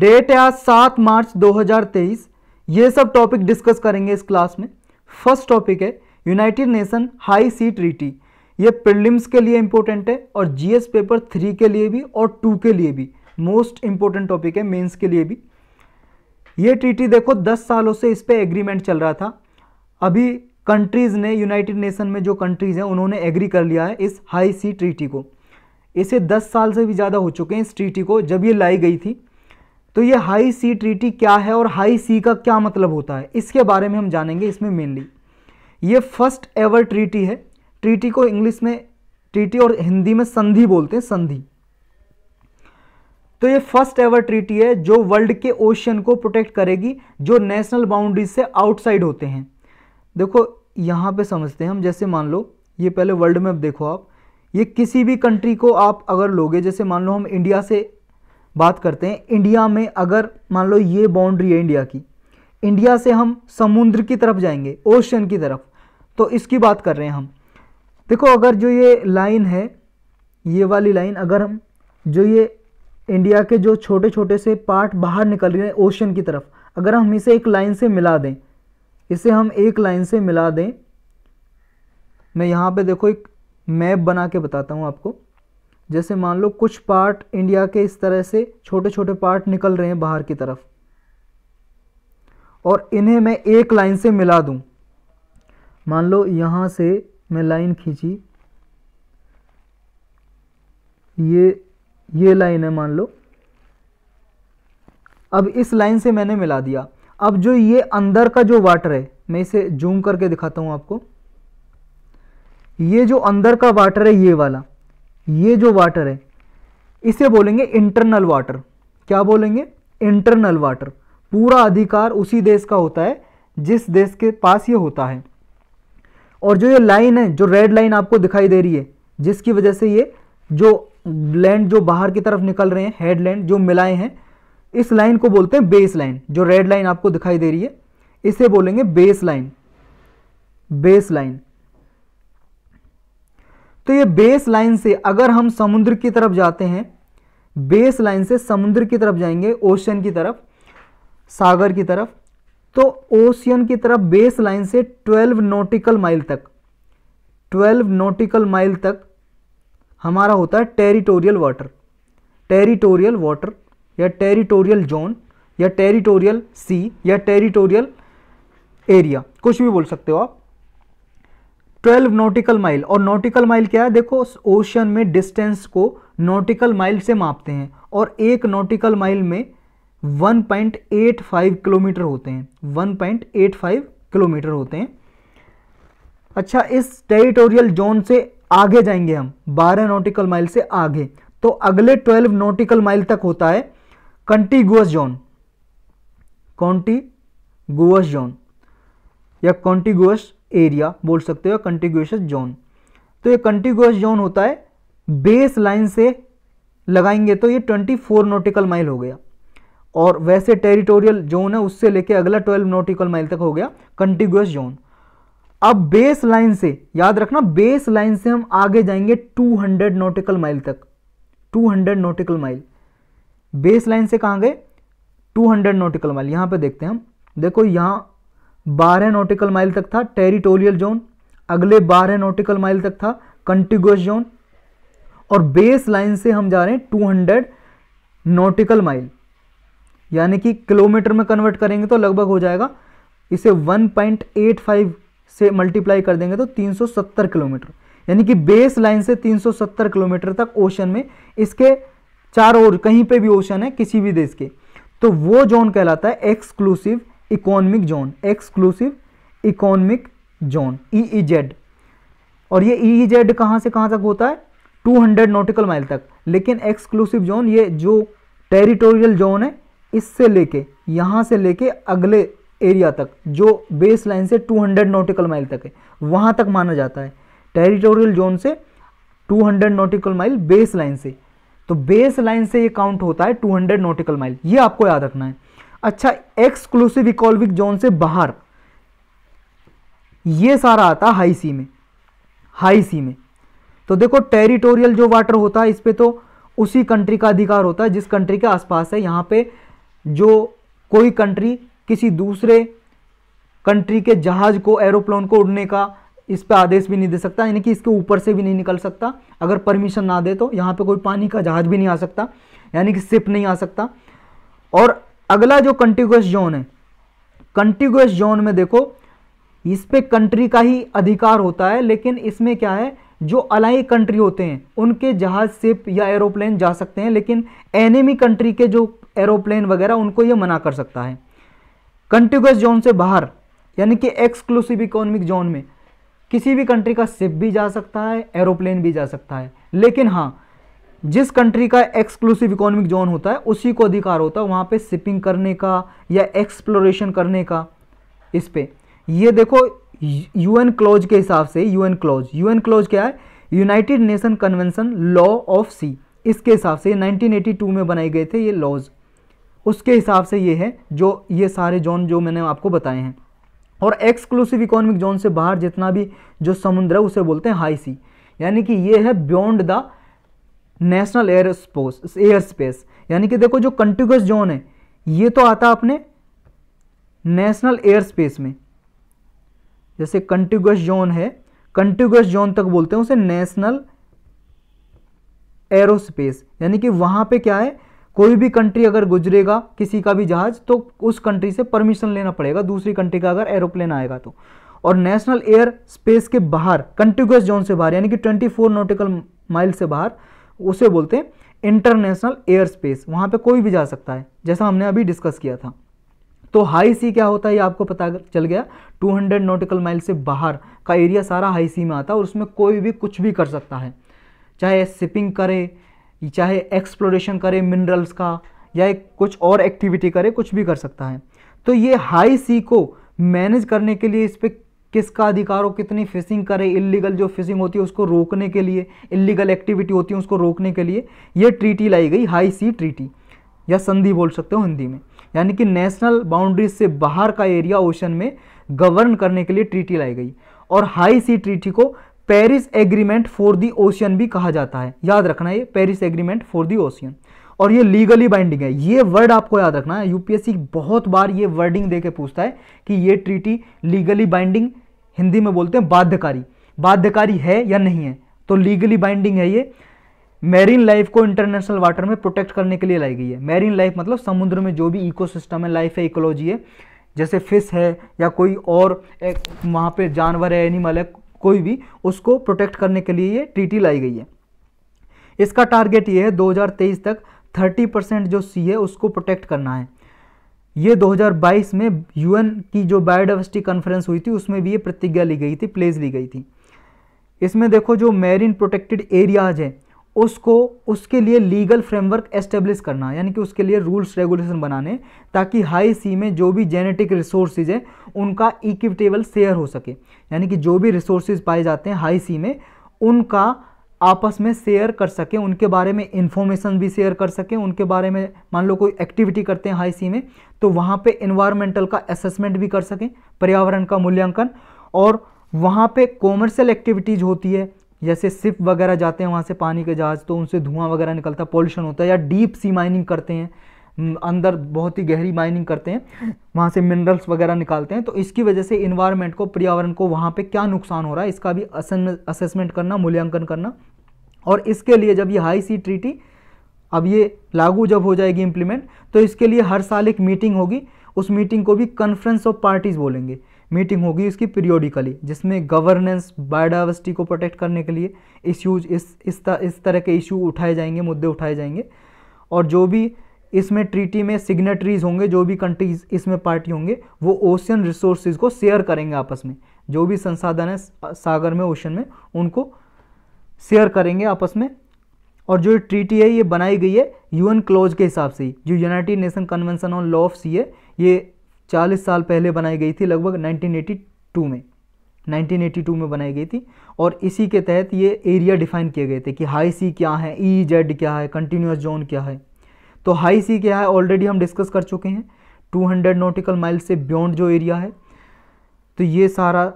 date है आज सात मार्च 2023 ये सब टॉपिक डिस्कस करेंगे इस क्लास में फर्स्ट टॉपिक है United Nation high sea treaty ये प्रिलिम्स के लिए इंपॉर्टेंट है और जीएस पेपर थ्री के लिए भी और टू के लिए भी मोस्ट इंपॉर्टेंट टॉपिक है मेंस के लिए भी ये ट्रीटी देखो दस सालों से इस पर एग्रीमेंट चल रहा था अभी कंट्रीज़ ने यूनाइटेड नेशन में जो कंट्रीज़ हैं उन्होंने एग्री कर लिया है इस हाई सी ट्रीटी को इसे 10 साल से भी ज़्यादा हो चुके हैं इस ट्रीटी को जब ये लाई गई थी तो ये हाई सी ट्रीटी क्या है और हाई सी का क्या मतलब होता है इसके बारे में हम जानेंगे इसमें मेनली ये फर्स्ट एवर ट्रीटी है ट्रीटी को इंग्लिश में ट्रीटी और हिंदी में संधि बोलते हैं संधि तो ये फर्स्ट एवर ट्रीटी है जो वर्ल्ड के ओशियन को प्रोटेक्ट करेगी जो नेशनल बाउंड्रीज से आउटसाइड होते हैं देखो यहाँ पे समझते हैं हम जैसे मान लो ये पहले वर्ल्ड मैप देखो आप ये किसी भी कंट्री को आप अगर लोगे जैसे मान लो हम इंडिया से बात करते हैं इंडिया में अगर मान लो ये बाउंड्री है इंडिया की इंडिया से हम समुद्र की तरफ जाएंगे ओशन की तरफ तो इसकी बात कर रहे हैं हम देखो अगर जो ये लाइन है ये वाली लाइन अगर हम जो ये इंडिया के जो छोटे छोटे से पार्ट बाहर निकल रहे हैं ओशन की तरफ अगर हम इसे एक लाइन से मिला दें इसे हम एक लाइन से मिला दें मैं यहाँ पे देखो एक मैप बना के बताता हूँ आपको जैसे मान लो कुछ पार्ट इंडिया के इस तरह से छोटे छोटे पार्ट निकल रहे हैं बाहर की तरफ और इन्हें मैं एक लाइन से मिला दूं मान लो यहां से मैं लाइन खींची ये ये लाइन है मान लो अब इस लाइन से मैंने मिला दिया अब जो ये अंदर का जो वाटर है मैं इसे जूम करके दिखाता हूं आपको ये जो अंदर का वाटर है ये वाला ये जो वाटर है इसे बोलेंगे इंटरनल वाटर क्या बोलेंगे इंटरनल वाटर पूरा अधिकार उसी देश का होता है जिस देश के पास ये होता है और जो ये लाइन है जो रेड लाइन आपको दिखाई दे रही है जिसकी वजह से ये जो लैंड जो बाहर की तरफ निकल रहे हैं हेडलैंड जो मिलाए हैं इस लाइन को बोलते हैं बेस लाइन जो रेड लाइन आपको दिखाई दे रही है इसे बोलेंगे बेस लाइन बेस लाइन तो ये बेस लाइन से अगर हम समुद्र की तरफ जाते हैं बेस लाइन से समुद्र की तरफ जाएंगे ओशन की तरफ सागर की तरफ तो ओशियन की तरफ बेस लाइन से 12 नोटिकल माइल तक 12 नोटिकल माइल तक हमारा होता है टेरिटोरियल वाटर टेरिटोरियल वाटर या टेरिटोरियल जोन या टेरिटोरियल सी या टेरिटोरियल एरिया कुछ भी बोल सकते हो आप ट्वेल्व नॉटिकल माइल और नॉटिकल माइल क्या है देखो ओशन में डिस्टेंस को नॉटिकल माइल से मापते हैं और एक नॉटिकल माइल में 1.85 किलोमीटर होते हैं 1.85 किलोमीटर होते हैं अच्छा इस टेरिटोरियल जोन से आगे जाएंगे हम 12 नॉटिकल माइल से आगे तो अगले 12 नॉटिकल माइल तक होता है कंटीगुअस जोन कॉन्टीगुअस जोन या कॉन्टीगुअस एरिया बोल सकते हो कंटिग्यूस जोन तो ये कंटिग्यूस जोन होता है बेस लाइन से लगाएंगे तो ये 24 नोटिकल माइल हो गया और वैसे टेरिटोरियल जोन है उससे लेके अगला 12 नोटिकल माइल तक हो गया कंटिग्यूस जोन अब बेस लाइन से याद रखना बेस लाइन से हम आगे जाएंगे 200 नोटिकल माइल तक 200 नोटिकल माइल बेस लाइन से कहाँ गए 200 नोटिकल माइल यहाँ पे देखते हैं हम देखो यहाँ बारह नोटिकल माइल तक था टेरिटोरियल जोन अगले बारह नोटिकल माइल तक था कंटिगस जोन और बेस लाइन से हम जा रहे हैं टू हंड्रेड नोटिकल माइल यानी कि किलोमीटर में कन्वर्ट करेंगे तो लगभग हो जाएगा इसे 1.85 से मल्टीप्लाई कर देंगे तो 370 किलोमीटर यानी कि बेस लाइन से 370 किलोमीटर तक ओशन में इसके चार ओर कहीं पे भी ओशन है किसी भी देश के तो वो जोन कहलाता है exclusive economic zone exclusive economic zone E E Z और ये ई ई जेड कहाँ से कहाँ तक होता है 200 नॉटिकल माइल तक लेकिन एक्सक्लूसिव जोन ये जो टेरिटोरियल जोन है इससे लेके यहाँ से लेके अगले एरिया तक जो बेस लाइन से 200 नॉटिकल माइल तक है वहाँ तक माना जाता है टेरिटोरियल जोन से 200 नॉटिकल माइल बेस लाइन से तो बेस लाइन से ये काउंट होता है 200 नॉटिकल माइल ये आपको याद रखना है अच्छा एक्सक्लूसिव इकोलविक जोन से बाहर ये सारा आता हाई सी में हाई सी में तो देखो टेरिटोरियल जो वाटर होता है इस पर तो उसी कंट्री का अधिकार होता है जिस कंट्री के आसपास है यहाँ पे जो कोई कंट्री किसी दूसरे कंट्री के जहाज़ को एरोप्लेन को उड़ने का इस पर आदेश भी नहीं दे सकता यानी कि इसके ऊपर से भी नहीं निकल सकता अगर परमिशन ना दे तो यहाँ पे कोई पानी का जहाज़ भी नहीं आ सकता यानी कि सिप नहीं आ सकता और अगला जो कंटिगुअस जोन है कंटिगुअस जोन में देखो इस पे कंट्री का ही अधिकार होता है लेकिन इसमें क्या है जो अलाई कंट्री होते हैं उनके जहाज सिप या एरोप्लेन जा सकते हैं लेकिन एनिमी कंट्री के जो एरोप्लेन वगैरह उनको ये मना कर सकता है कंटिगस जोन से बाहर यानी कि एक्सक्लूसिव इकोनॉमिक जोन में किसी भी कंट्री का सिप भी जा सकता है एरोप्लेन भी जा सकता है लेकिन हाँ जिस कंट्री का एक्सक्लूसिव इकोनॉमिक जोन होता है उसी को अधिकार होता है वहाँ पे शिपिंग करने का या एक्सप्लोरेशन करने का इस पर ये देखो यूएन क्लोज के हिसाब से यूएन क्लोज यूएन क्लोज क्या है United Nation convention law of sea इसके हिसाब से एटी 1982 में बनाए गए थे ये लॉज उसके हिसाब से ये है जो ये सारे जोन जो मैंने आपको बताए हैं और एक्सक्लूसिव इकोनॉमिक जोन से बाहर जितना भी जो समुद्र है उसे बोलते हैं हाई सी यानी कि ये है beyond the national air space air space यानी कि देखो जो कंटिगस जोन है ये तो आता अपने नेशनल एयर स्पेस में जैसे कंटिगस जोन है कंटिगस जोन तक बोलते हैं उसे नेशनल एरोस्पेस यानी कि वहां पे क्या है कोई भी कंट्री अगर गुजरेगा किसी का भी जहाज तो उस कंट्री से परमिशन लेना पड़ेगा दूसरी कंट्री का अगर एरोप्लेन आएगा तो और नेशनल एयर स्पेस के बाहर कंटिगस जोन से बाहर यानी कि 24 नॉटिकल माइल से बाहर उसे बोलते हैं इंटरनेशनल एयर स्पेस वहाँ पर कोई भी जा सकता है जैसा हमने अभी डिस्कस किया था तो हाई सी क्या होता है ये आपको पता चल गया 200 नोटिकल माइल से बाहर का एरिया सारा हाई सी में आता है और उसमें कोई भी कुछ भी कर सकता है चाहे शिपिंग करे चाहे एक्सप्लोरेशन करे मिनरल्स का या कुछ और एक्टिविटी करे कुछ भी कर सकता है तो ये हाई सी को मैनेज करने के लिए इस पर किसका अधिकार हो कितनी फिशिंग करे इलीगल जो फिशिंग होती है उसको रोकने के लिए इलीगल एक्टिविटी होती है उसको रोकने के लिए ये ट्रीटी लाई गई हाई सी ट्रीटी या संधि बोल सकते हो हिंदी में यानी कि नेशनल बाउंड्रीज से बाहर का एरिया ओशन में गवर्न करने के लिए ट्रीटी लाई गई और हाई सी ट्रीटी को Paris agreement for the ocean भी कहा जाता है याद रखना ये Paris agreement for the ocean और ये लीगली बाइंडिंग है ये वर्ड आपको याद रखना है यूपीएससी बहुत बार ये वर्डिंग दे के पूछता है कि ये ट्रीटी लीगली बाइंडिंग हिंदी में बोलते हैं बाध्यकारी बाध्यकारी है या नहीं है तो लीगली बाइंडिंग है ये मैरीन लाइफ को इंटरनेशनल वाटर में प्रोटेक्ट करने के लिए लाई गई है मैरीन लाइफ मतलब समुद्र में जो भी इकोसिस्टम है लाइफ है इकोलॉजी है जैसे फिश है या कोई और वहाँ पे जानवर है एनिमल है कोई भी उसको प्रोटेक्ट करने के लिए ये ट्रीटी लाई गई है इसका टारगेट ये है 2023 तक 30 परसेंट जो सी है उसको प्रोटेक्ट करना है ये 2022 में यूएन की जो बायोडाइवर्सिटी कॉन्फ्रेंस हुई थी उसमें भी ये प्रतिज्ञा ली गई थी प्लेज ली गई थी इसमें देखो जो मैरीन प्रोटेक्टेड एरियाज हैं उसको उसके लिए लीगल फ्रेमवर्क एस्टेब्लिश करना यानी कि उसके लिए रूल्स रेगुलेशन बनाने ताकि हाई सी में जो भी जेनेटिक रिसोर्सेज हैं उनका इक्विटेबल शेयर हो सके यानी कि जो भी रिसोर्सेज पाए जाते हैं हाई सी में उनका आपस में शेयर कर सकें उनके बारे में इन्फॉर्मेशन भी शेयर कर सकें उनके बारे में मान लो कोई एक्टिविटी करते हैं हाई सी में तो वहाँ पे इन्वायरमेंटल का असेसमेंट भी कर सकें पर्यावरण का मूल्यांकन और वहाँ पे कॉमर्शियल एक्टिविटीज़ होती है जैसे सिप वगैरह जाते हैं वहाँ से पानी के जहाज़ तो उनसे धुआं वगैरह निकलता है पॉल्यूशन होता है या डीप सी माइनिंग करते हैं अंदर बहुत ही गहरी माइनिंग करते हैं वहाँ से मिनरल्स वगैरह निकालते हैं तो इसकी वजह से इन्वायरमेंट को पर्यावरण को वहाँ पे क्या नुकसान हो रहा है इसका भी असेसमेंट करना मूल्यांकन करना और इसके लिए जब ये हाई सी ट्रीटी अब ये लागू जब हो जाएगी इम्प्लीमेंट तो इसके लिए हर साल एक मीटिंग होगी उस मीटिंग को भी कन्फ्रेंस ऑफ पार्टीज़ बोलेंगे मीटिंग होगी इसकी पीरियोडिकली जिसमें गवर्नेंस बायोडावर्सिटी को प्रोटेक्ट करने के लिए इश्यूज इस इस, इस तरह के इशू उठाए जाएंगे मुद्दे उठाए जाएंगे और जो भी इसमें ट्रीटी में सिग्नेटरीज होंगे जो भी कंट्रीज इसमें पार्टी होंगे वो ओशियन रिसोर्सेज को शेयर करेंगे आपस में जो भी संसाधन है सागर में ओशन में उनको शेयर करेंगे आपस में और जो ट्रीटी है ये बनाई गई है यूएन क्लोज के हिसाब से ही जो United Nation convention on law of sea है ये 40 साल पहले बनाई गई थी लगभग 1982 में 1982 में बनाई गई थी और इसी के तहत ये एरिया डिफाइन किए गए थे कि हाई सी क्या है ई e जेड क्या है कंटिन्यूस जोन क्या है तो हाई सी क्या है ऑलरेडी हम डिस्कस कर चुके हैं 200 नॉटिकल माइल से बियॉन्ड जो एरिया है तो ये सारा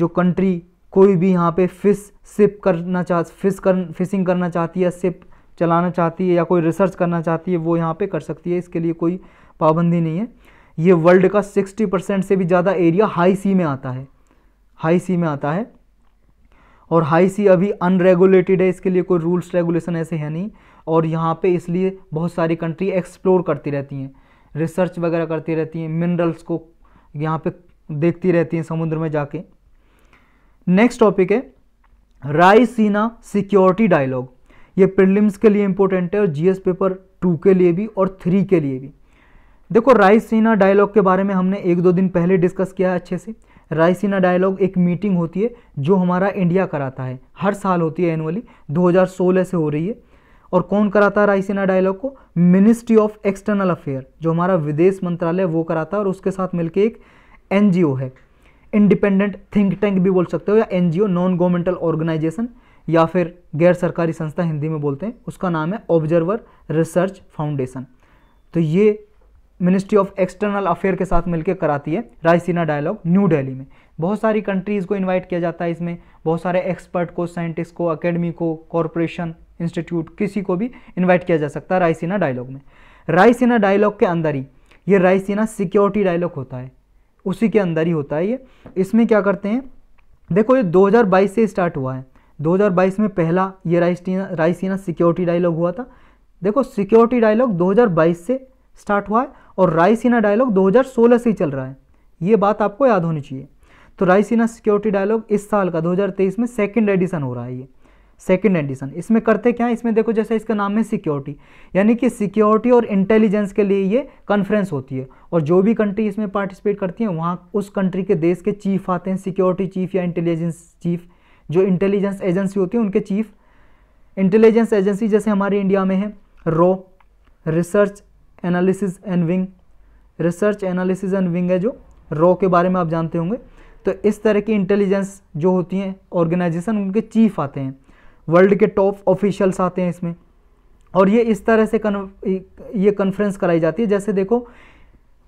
जो कंट्री कोई भी यहाँ पे फिश सिप करना चाह फिश कर फिशिंग करना चाहती है सिप चलाना चाहती है या कोई रिसर्च करना चाहती है वो यहाँ पे कर सकती है इसके लिए कोई पाबंदी नहीं है ये वर्ल्ड का 60 परसेंट से भी ज़्यादा एरिया हाई सी में आता है हाई सी में आता है और हाई सी अभी अनरेगुलेटेड है इसके लिए कोई रूल्स रेगुलेशन ऐसे है नहीं और यहाँ पे इसलिए बहुत सारी कंट्री एक्सप्लोर करती रहती हैं रिसर्च वगैरह करती रहती हैं मिनरल्स को यहाँ पे देखती रहती हैं समुद्र में जाके नेक्स्ट टॉपिक है रायसीना सिक्योरिटी डायलॉग ये प्रिलिम्स के लिए इंपॉर्टेंट है और जीएस पेपर टू के लिए भी और थ्री के लिए भी देखो रायसीना डायलॉग के बारे में हमने एक दो दिन पहले डिस्कस किया है अच्छे से रायसीना डायलॉग एक मीटिंग होती है जो हमारा इंडिया कराता है हर साल होती है एनुअली 2016 से हो रही है और कौन कराता है रायसीना डायलॉग को मिनिस्ट्री ऑफ एक्सटर्नल अफेयर जो हमारा विदेश मंत्रालय वो कराता है और उसके साथ मिलकर एक एन है इंडिपेंडेंट थिंक टैंक भी बोल सकते हो या एन नॉन गवर्नमेंटल ऑर्गेनाइजेशन या फिर गैर सरकारी संस्था हिंदी में बोलते हैं उसका नाम है ऑब्जर्वर रिसर्च फाउंडेशन तो ये मिनिस्ट्री ऑफ एक्सटर्नल अफेयर के साथ मिलकर कराती है रायसीना डायलॉग न्यू दिल्ली में बहुत सारी कंट्रीज़ को इनवाइट किया जाता है इसमें बहुत सारे एक्सपर्ट को साइंटिस्ट को अकेडमी को कॉरपोरेशन इंस्टीट्यूट किसी को भी इन्वाइट किया जा सकता है रायसीना डायलॉग में रायसीना डायलॉग के अंदर ही ये रायसीना सिक्योरिटी डायलॉग होता है उसी के अंदर ही होता है ये इसमें क्या करते हैं देखो ये 2022 से स्टार्ट हुआ है 2022 में पहला ये रायसीना रायसीना सिक्योरिटी डायलॉग हुआ था देखो सिक्योरिटी डायलॉग 2022 से स्टार्ट हुआ है और रायसीना डायलॉग 2016 से ही चल रहा है ये बात आपको याद होनी चाहिए तो रायसीना सिक्योरिटी डायलॉग इस साल का 2023 में सेकंड एडिशन हो रहा है ये सेकंड एडिशन इसमें करते क्या है इसमें देखो जैसे इसका नाम है सिक्योरिटी यानी कि सिक्योरिटी और इंटेलिजेंस के लिए ये कॉन्फ्रेंस होती है और जो भी कंट्री इसमें पार्टिसिपेट करती है वहाँ उस कंट्री के देश के चीफ आते हैं सिक्योरिटी चीफ या इंटेलिजेंस चीफ जो इंटेलिजेंस एजेंसी होती है उनके चीफ इंटेलिजेंस एजेंसी जैसे हमारे इंडिया में है रो research analysis and wing research analysis and wing है जो रॉ के बारे में आप जानते होंगे तो इस तरह की इंटेलिजेंस जो होती हैं ऑर्गेनाइजेशन उनके चीफ आते हैं वर्ल्ड के टॉप ऑफिशियल्स आते हैं इसमें और ये इस तरह से कन, ये कॉन्फ्रेंस कराई जाती है जैसे देखो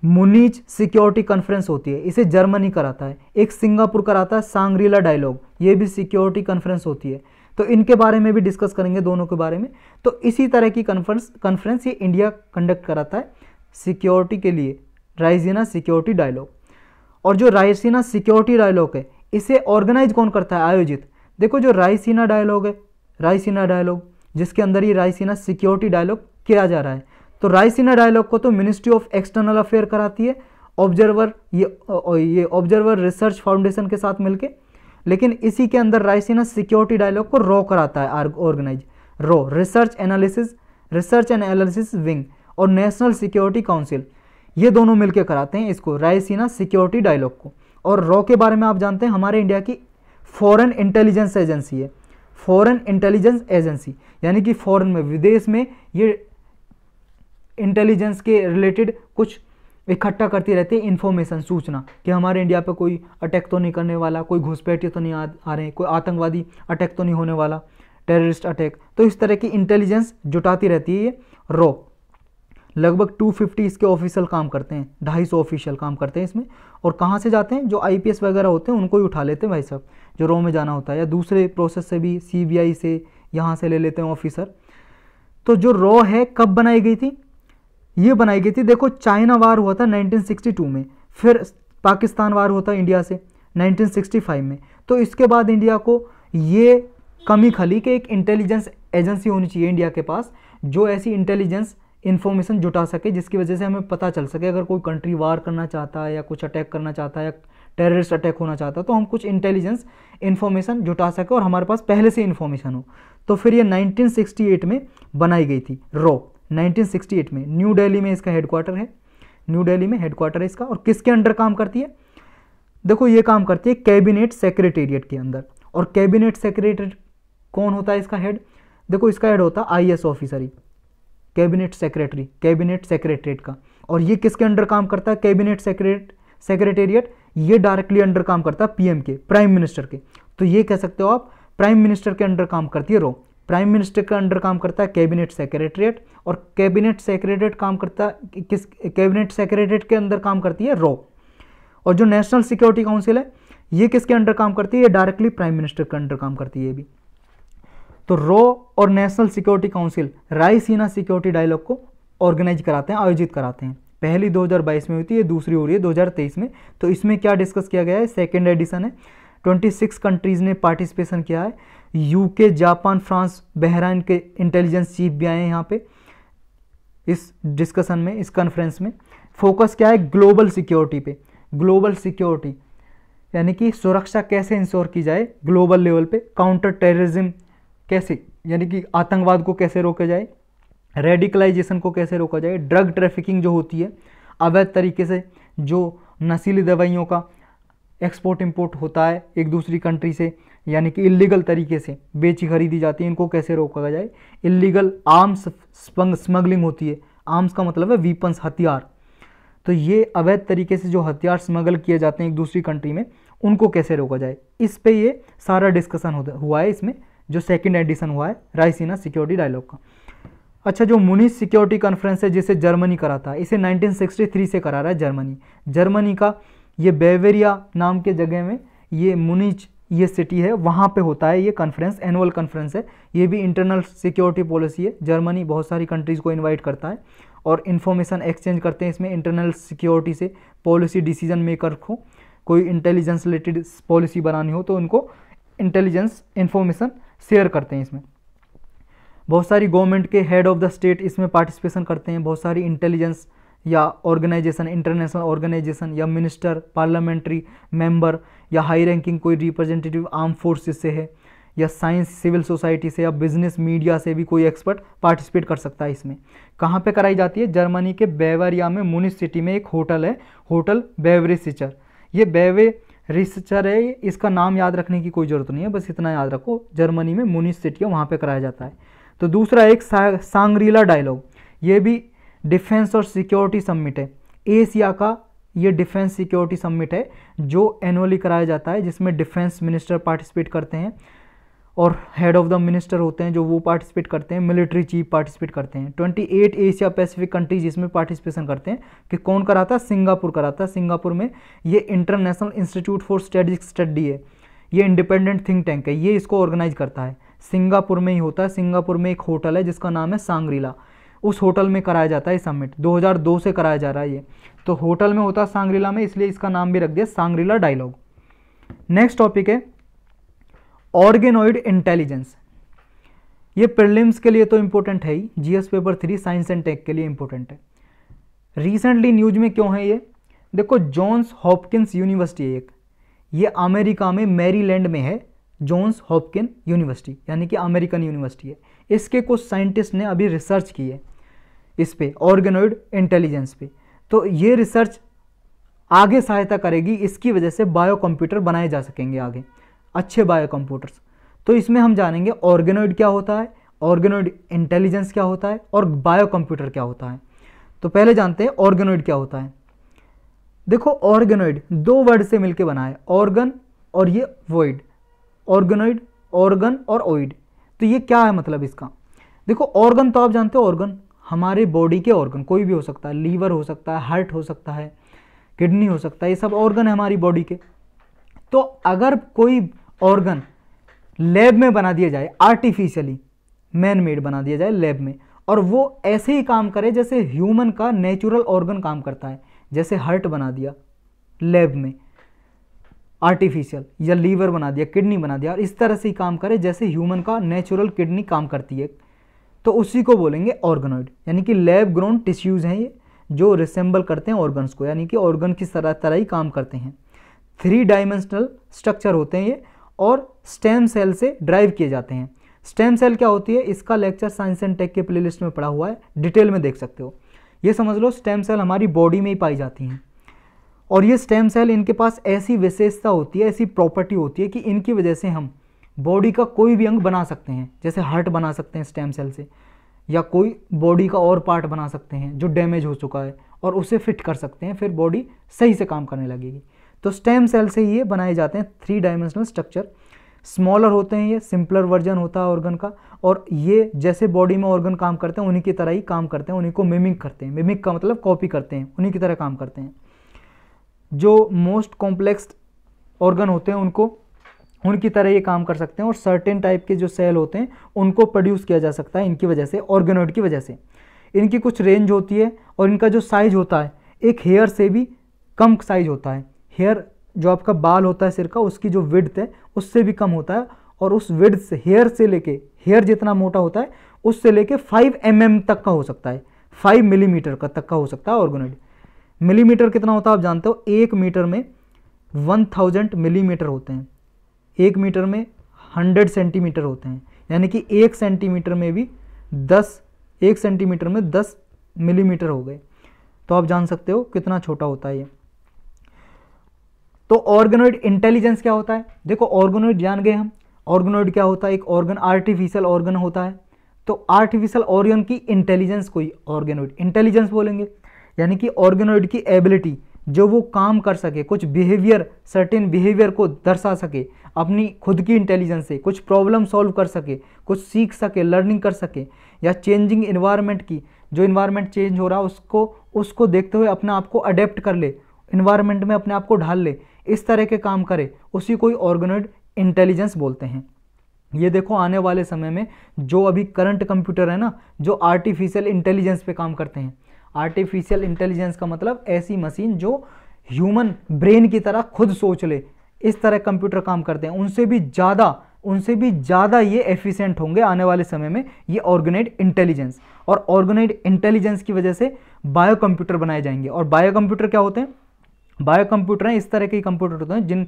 मुनीच सिक्योरिटी कॉन्फ्रेंस होती है इसे जर्मनी कराता है एक सिंगापुर कराता है सांग्रीला डायलॉग ये भी सिक्योरिटी कॉन्फ्रेंस होती है तो इनके बारे में भी डिस्कस करेंगे दोनों के बारे में तो इसी तरह की कन्फ्रेंस कॉन्फ्रेंस ये इंडिया कंडक्ट कराता है सिक्योरिटी के लिए रायसीना सिक्योरिटी डायलॉग और जो रायसीना सिक्योरिटी डायलॉग है इसे ऑर्गेनाइज कौन करता है आयोजित देखो जो रायसीना डायलॉग है रायसीना डायलॉग जिसके अंदर ही रायसीना सिक्योरिटी डायलॉग किया जा रहा है तो रायसीना डायलॉग को तो मिनिस्ट्री ऑफ एक्सटर्नल अफेयर कराती है ऑब्जर्वर ये ये ऑब्जर्वर रिसर्च फाउंडेशन के साथ मिलकर लेकिन इसी के अंदर राइसिना सिक्योरिटी डायलॉग को रॉ कराता है ऑर्गेनाइज रो research analysis research and analysis wing और नेशनल सिक्योरिटी काउंसिल ये दोनों मिलकर कराते हैं इसको रायसीना सिक्योरिटी डायलॉग को और रॉ के बारे में आप जानते हैं हमारे इंडिया की फॉरेन इंटेलिजेंस एजेंसी है फॉरेन इंटेलिजेंस एजेंसी यानी कि फॉरेन में विदेश में ये इंटेलिजेंस के रिलेटेड कुछ इकट्ठा करती रहती है इन्फॉर्मेशन सूचना कि हमारे इंडिया पे कोई अटैक तो नहीं करने वाला कोई घुसपैठी तो नहीं आ, आ रहे कोई आतंकवादी अटैक तो नहीं होने वाला टेररिस्ट अटैक तो इस तरह की इंटेलिजेंस जुटाती रहती है ये रॉ लगभग 250 इसके ऑफिशियल काम करते हैं ढाई सौ ऑफिशियल काम करते हैं इसमें और कहाँ से जाते हैं जो आईपीएस वगैरह होते हैं उनको ही उठा लेते हैं भाई साहब जो रो में जाना होता है या दूसरे प्रोसेस से भी सीबीआई से यहाँ से ले लेते हैं ऑफिसर तो जो रॉ है कब बनाई गई थी ये बनाई गई थी देखो चाइना वार हुआ था 1962 में फिर पाकिस्तान वार हुआ था इंडिया से 1965 में तो इसके बाद इंडिया को ये कमी खली कि एक इंटेलिजेंस एजेंसी होनी चाहिए इंडिया के पास जो ऐसी इंटेलिजेंस इन्फॉर्मेशन जुटा सके जिसकी वजह से हमें पता चल सके अगर कोई कंट्री वार करना चाहता है या कुछ अटैक करना चाहता है या टेररिस्ट अटैक होना चाहता है तो हम कुछ इंटेलिजेंस इन्फॉर्मेशन जुटा सके और हमारे पास पहले से इन्फॉर्मेशन हो तो फिर ये 1968 में बनाई गई थी रॉ 1968 में न्यू दिल्ली में इसका हेडक्वार्टर है न्यू दिल्ली में हेडक्वार्टर है इसका और किसके अंडर काम करती है देखो ये काम करती है कैबिनेट सेक्रेटेरिएट के अंदर और कैबिनेट सेक्रेटेरिएट कौन होता है इसका हेड देखो इसका हेड होता है आई ऑफिसर ही कैबिनेट सेक्रेटरी कैबिनेट सेक्रेटरीट का और ये किसके अंडर काम करता है कैबिनेट सेक्रेट सेक्रेटेरिएट ये डायरेक्टली अंडर काम करता है पीएम के प्राइम मिनिस्टर के तो ये कह सकते हो आप प्राइम मिनिस्टर के अंडर काम करती है रो प्राइम मिनिस्टर के अंडर काम करता है कैबिनेट सेक्रेटरीट और कैबिनेट सेक्रेटरीट काम करता किस कैबिनेट सेक्रेटरीट के अंदर काम करती है रॉ और जो नेशनल सिक्योरिटी काउंसिल है ये किसके अंडर काम करती है ये डायरेक्टली प्राइम मिनिस्टर के अंडर काम करती है भी तो रॉ और national security council Raisina security dialogue को ऑर्गेनाइज कराते हैं आयोजित कराते हैं पहली 2022 में हुई थी ये दूसरी हो रही है 2023 में तो इसमें क्या डिस्कस किया गया है सेकेंड एडिशन है 26 कंट्रीज़ ने पार्टिसिपेशन किया है यूके जापान फ्रांस बहराइन के इंटेलिजेंस चीफ भी आए हैं यहाँ पे इस डिस्कशन में इस कॉन्फ्रेंस में फोकस क्या है ग्लोबल सिक्योरिटी पे ग्लोबल सिक्योरिटी यानी कि सुरक्षा कैसे इंश्योर की जाए ग्लोबल लेवल पे काउंटर टेररिज्म कैसे यानी कि आतंकवाद को कैसे रोका जाए रेडिकलाइजेशन को कैसे रोका जाए ड्रग ट्रैफिकिंग जो होती है अवैध तरीके से जो नशीली दवाइयों का एक्सपोर्ट इम्पोर्ट होता है एक दूसरी कंट्री से यानी कि इलीगल तरीके से बेची खरीदी जाती है इनको कैसे रोका जाए इलीगल आर्म्स स्मगलिंग होती है आर्म्स का मतलब है वीपन्स हथियार तो ये अवैध तरीके से जो हथियार स्मगल किए जाते हैं एक दूसरी कंट्री में उनको कैसे रोका जाए इस पर ये सारा डिस्कशन हुआ है इसमें जो सेकेंड एडिशन हुआ है रायसीना सिक्योरिटी डायलॉग का अच्छा जो मुनिस सिक्योरिटी कॉन्फ्रेंस है जिसे जर्मनी कराता है इसे 1963 से करा रहा है जर्मनी जर्मनी का ये बेवेरिया नाम के जगह में ये मुनिच ये सिटी है वहाँ पे होता है ये कॉन्फ्रेंस एनुअल कॉन्फ्रेंस है ये भी इंटरनल सिक्योरिटी पॉलिसी है जर्मनी बहुत सारी कंट्रीज़ को इनवाइट करता है और इन्फॉर्मेशन एक्सचेंज करते हैं इसमें इंटरनल सिक्योरिटी से पॉलिसी डिसीजन मेकर को कोई इंटेलिजेंस रिलेटेड पॉलिसी बनानी हो तो उनको इंटेलिजेंस इन्फॉर्मेशन शेयर करते हैं इसमें बहुत सारी गवर्नमेंट के हेड ऑफ़ द स्टेट इसमें पार्टिसिपेशन करते हैं बहुत सारी इंटेलिजेंस या ऑर्गेनाइजेशन इंटरनेशनल ऑर्गेनाइजेशन या मिनिस्टर पार्लियामेंट्री मेंबर या हाई रैंकिंग कोई रिप्रेजेंटेटिव आर्म फोर्सेस से है या साइंस सिविल सोसाइटी से या बिजनेस मीडिया से भी कोई एक्सपर्ट पार्टिसिपेट कर सकता है इसमें कहाँ पे कराई जाती है जर्मनी के बेवरिया में मुनिस सिटी में एक होटल है होटल बेवरे सिचर ये बेवे रिसर्चर है इसका नाम याद रखने की कोई ज़रूरत नहीं है बस इतना याद रखो जर्मनी में मुनिस सिटी है वहाँ पर कराया जाता है तो दूसरा एक सा, सांगरीला डायलॉग ये भी डिफेंस और सिक्योरिटी सम्मिट है एशिया का ये डिफेंस सिक्योरिटी सम्मिट है जो एनुअली कराया जाता है जिसमें डिफेंस मिनिस्टर पार्टिसिपेट करते हैं और हेड ऑफ द मिनिस्टर होते हैं जो वो पार्टिसिपेट करते हैं मिलिट्री चीफ पार्टिसिपेट करते हैं 28 एशिया पैसिफिक कंट्रीज इसमें पार्टिसिपेशन करते हैं कि कौन कराता है सिंगापुर कराता है सिंगापुर में ये international institute for studies study है ये इंडिपेंडेंट थिंक टैंक है ये इसको ऑर्गेनाइज करता है सिंगापुर में ही होता है सिंगापुर में एक होटल है जिसका नाम है सांगरीला उस होटल में कराया जाता है समिट 2002 से कराया जा रहा है ये तो होटल में होता सांगरीला में इसलिए इसका नाम भी रख दिया सांगरीला डायलॉग नेक्स्ट टॉपिक है ऑर्गेनोइड इंटेलिजेंस ये प्रिलिम्स के लिए तो इम्पोर्टेंट है ही GS paper three science and tech के लिए इम्पोर्टेंट है रिसेंटली न्यूज में क्यों है ये देखो जॉन्स हॉपकिंस यूनिवर्सिटी है एक ये अमेरिका में मैरीलैंड में है जॉन्स हॉपकिन यूनिवर्सिटी यानी कि अमेरिकन यूनिवर्सिटी है इसके कुछ साइंटिस्ट ने अभी रिसर्च की है इस पर ऑर्गेनोइड इंटेलिजेंस पे तो ये रिसर्च आगे सहायता करेगी इसकी वजह से बायो कंप्यूटर बनाए जा सकेंगे आगे अच्छे बायो कंप्यूटर्स तो इसमें हम जानेंगे ऑर्गेनोइड क्या होता है ऑर्गेनोइड इंटेलिजेंस क्या होता है और बायो कंप्यूटर क्या होता है तो पहले जानते हैं ऑर्गेनोइड क्या होता है देखो ऑर्गेनोइड दो वर्ड से मिलकर बना है ऑर्गन और ये वोइड ऑर्गेनोइड ऑर्गन और ओइड तो ये क्या है मतलब इसका देखो ऑर्गन तो आप जानते हो ऑर्गन हमारे बॉडी के ऑर्गन कोई भी हो सकता है लीवर हो सकता है हार्ट हो सकता है किडनी हो सकता है ये सब ऑर्गन है हमारी बॉडी के तो अगर कोई ऑर्गन लैब में बना दिया जाए आर्टिफिशियली मैन मेड बना दिया जाए लैब में और वो ऐसे ही काम करे जैसे ह्यूमन का नेचुरल ऑर्गन काम करता है जैसे हार्ट बना दिया लैब में आर्टिफिशियल या लीवर बना दिया किडनी बना दिया और इस तरह से ही काम करे जैसे ह्यूमन का नेचुरल किडनी काम करती है तो उसी को बोलेंगे ऑर्गेनॉइड यानी कि लैब ग्रोन टिश्यूज़ हैं ये जो रिसेंबल करते हैं ऑर्गन्स को यानी कि ऑर्गन की तरह तरह ही काम करते हैं थ्री डायमेंशनल स्ट्रक्चर होते हैं ये और स्टेम सेल से ड्राइव किए जाते हैं स्टेम सेल क्या होती है इसका लेक्चर साइंस एंड टेक के प्लेलिस्ट में पड़ा हुआ है डिटेल में देख सकते हो ये समझ लो स्टेम सेल हमारी बॉडी में ही पाई जाती हैं और ये स्टेम सेल इनके पास ऐसी विशेषता होती है ऐसी प्रॉपर्टी होती है कि इनकी वजह से हम बॉडी का कोई भी अंग बना सकते हैं जैसे हार्ट बना सकते हैं स्टेम सेल से या कोई बॉडी का और पार्ट बना सकते हैं जो डैमेज हो चुका है और उसे फिट कर सकते हैं फिर बॉडी सही से काम करने लगेगी तो स्टेम सेल से ये बनाए जाते हैं थ्री डायमेंशनल स्ट्रक्चर स्मॉलर होते हैं ये सिंपलर वर्जन होता है ऑर्गन का और ये जैसे बॉडी में ऑर्गन काम करते हैं उन्हीं की तरह ही काम करते हैं उन्हीं को मिमिक करते हैं मिमिक का मतलब कॉपी करते हैं उन्हीं की तरह काम करते हैं जो मोस्ट कॉम्प्लेक्स ऑर्गन होते हैं उनको उनकी तरह ये काम कर सकते हैं और सर्टेन टाइप के जो सेल होते हैं उनको प्रोड्यूस किया जा सकता है इनकी वजह से ऑर्गेनोइड की वजह से इनकी कुछ रेंज होती है और इनका जो साइज होता है एक हेयर से भी कम साइज होता है हेयर जो आपका बाल होता है सिर का उसकी जो विड्थ है उससे भी कम होता है और उस विड्थ से हेयर से लेके हेयर जितना मोटा होता है उससे लेके 5 एम mm तक का हो सकता है 5 मिलीमीटर mm का तक का हो सकता है ऑर्गेनोइड मिलीमीटर कितना होता है आप जानते हो एक मीटर में 1000 मिलीमीटर mm होते हैं एक मीटर में हंड्रेड सेंटीमीटर होते हैं यानी कि एक सेंटीमीटर में भी दस एक सेंटीमीटर में दस मिलीमीटर हो गए तो आप जान सकते हो कितना छोटा होता है ये तो ऑर्गेनोइड इंटेलिजेंस क्या होता है देखो ऑर्गेनोइड जान गए हम ऑर्गेनोइड क्या होता है एक ऑर्गन आर्टिफिशियल ऑर्गन होता है तो आर्टिफिशियल ऑर्गन की इंटेलिजेंस कोई ऑर्गेनोइड इंटेलिजेंस बोलेंगे यानी कि ऑर्गेनोइड की एबिलिटी जो वो काम कर सके कुछ बिहेवियर सर्टेन बिहेवियर को दर्शा सके अपनी खुद की इंटेलिजेंस से कुछ प्रॉब्लम सॉल्व कर सके कुछ सीख सके लर्निंग कर सके या चेंजिंग इन्वायरमेंट की जो इन्वायरमेंट चेंज हो रहा है उसको उसको देखते हुए अपने आप को अडेप्ट कर ले इन्वायरमेंट में अपने आप को ढाल ले इस तरह के काम करे उसी को ऑर्गेनाइड इंटेलिजेंस बोलते हैं ये देखो आने वाले समय में जो अभी करंट कंप्यूटर है ना जो आर्टिफिशियल इंटेलिजेंस पे काम करते हैं आर्टिफिशियल इंटेलिजेंस का मतलब ऐसी मशीन जो ह्यूमन ब्रेन की तरह खुद सोच ले इस तरह कंप्यूटर काम करते हैं उनसे भी ज़्यादा उनसे भी ज़्यादा ये एफिशिएंट होंगे आने वाले समय में ये ऑर्गेनाइड इंटेलिजेंस और ऑर्गेनाइड इंटेलिजेंस की वजह से बायो कंप्यूटर बनाए जाएंगे और बायो कंप्यूटर क्या होते हैं बायो कंप्यूटर हैं इस तरह के कंप्यूटर होते हैं जिन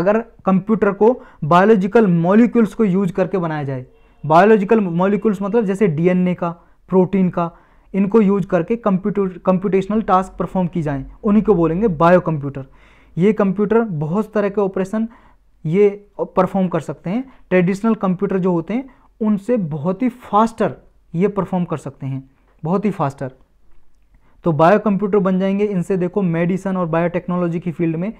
अगर कंप्यूटर को बायोलॉजिकल मॉलिक्यूल्स को यूज करके बनाया जाए बायोलॉजिकल मॉलिक्यूल्स मतलब जैसे डी का प्रोटीन का इनको यूज करके कंप्यूटर कंप्यूटेशनल टास्क परफॉर्म की जाएँ उन्हीं को बोलेंगे बायो कंप्यूटर ये कंप्यूटर बहुत तरह के ऑपरेशन ये परफॉर्म कर सकते हैं ट्रेडिशनल कंप्यूटर जो होते हैं उनसे बहुत ही फास्टर ये परफॉर्म कर सकते हैं बहुत ही फास्टर तो बायो कंप्यूटर बन जाएंगे इनसे देखो मेडिसन और बायोटेक्नोलॉजी की फील्ड में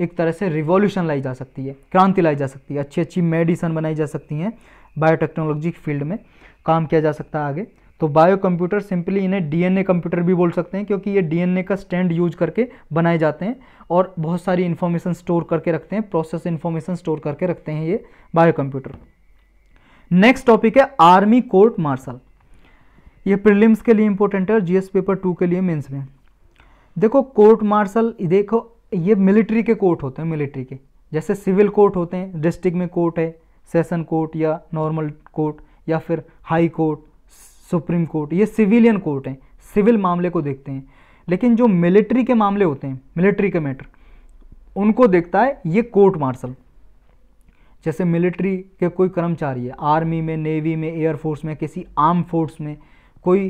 एक तरह से रिवॉल्यूशन लाई जा सकती है क्रांति लाई जा सकती है अच्छी अच्छी मेडिसन बनाई जा सकती हैं बायोटेक्नोलॉजी की फील्ड में काम किया जा सकता है आगे तो बायो कंप्यूटर सिंपली इन्हें डीएनए कंप्यूटर भी बोल सकते हैं क्योंकि ये डीएनए का स्टैंड यूज करके बनाए जाते हैं और बहुत सारी इन्फॉर्मेशन स्टोर करके रखते हैं प्रोसेस इन्फॉर्मेशन स्टोर करके रखते हैं ये बायो कंप्यूटर नेक्स्ट टॉपिक है आर्मी कोर्ट मार्शल ये प्रिलिम्स के लिए इंपॉर्टेंट है और जीएस पेपर टू के लिए मेन्स में देखो कोर्ट मार्शल देखो ये मिलिट्री के कोर्ट होते हैं मिलिट्री के जैसे सिविल कोर्ट होते हैं डिस्ट्रिक्ट में कोर्ट है सेशन कोर्ट या नॉर्मल कोर्ट या फिर हाई कोर्ट सुप्रीम कोर्ट ये सिविलियन कोर्ट हैं सिविल मामले को देखते हैं लेकिन जो मिलिट्री के मामले होते हैं मिलिट्री के मैटर उनको देखता है ये कोर्ट मार्शल जैसे मिलिट्री के कोई कर्मचारी है आर्मी में नेवी में एयरफोर्स में किसी आर्म फोर्स में कोई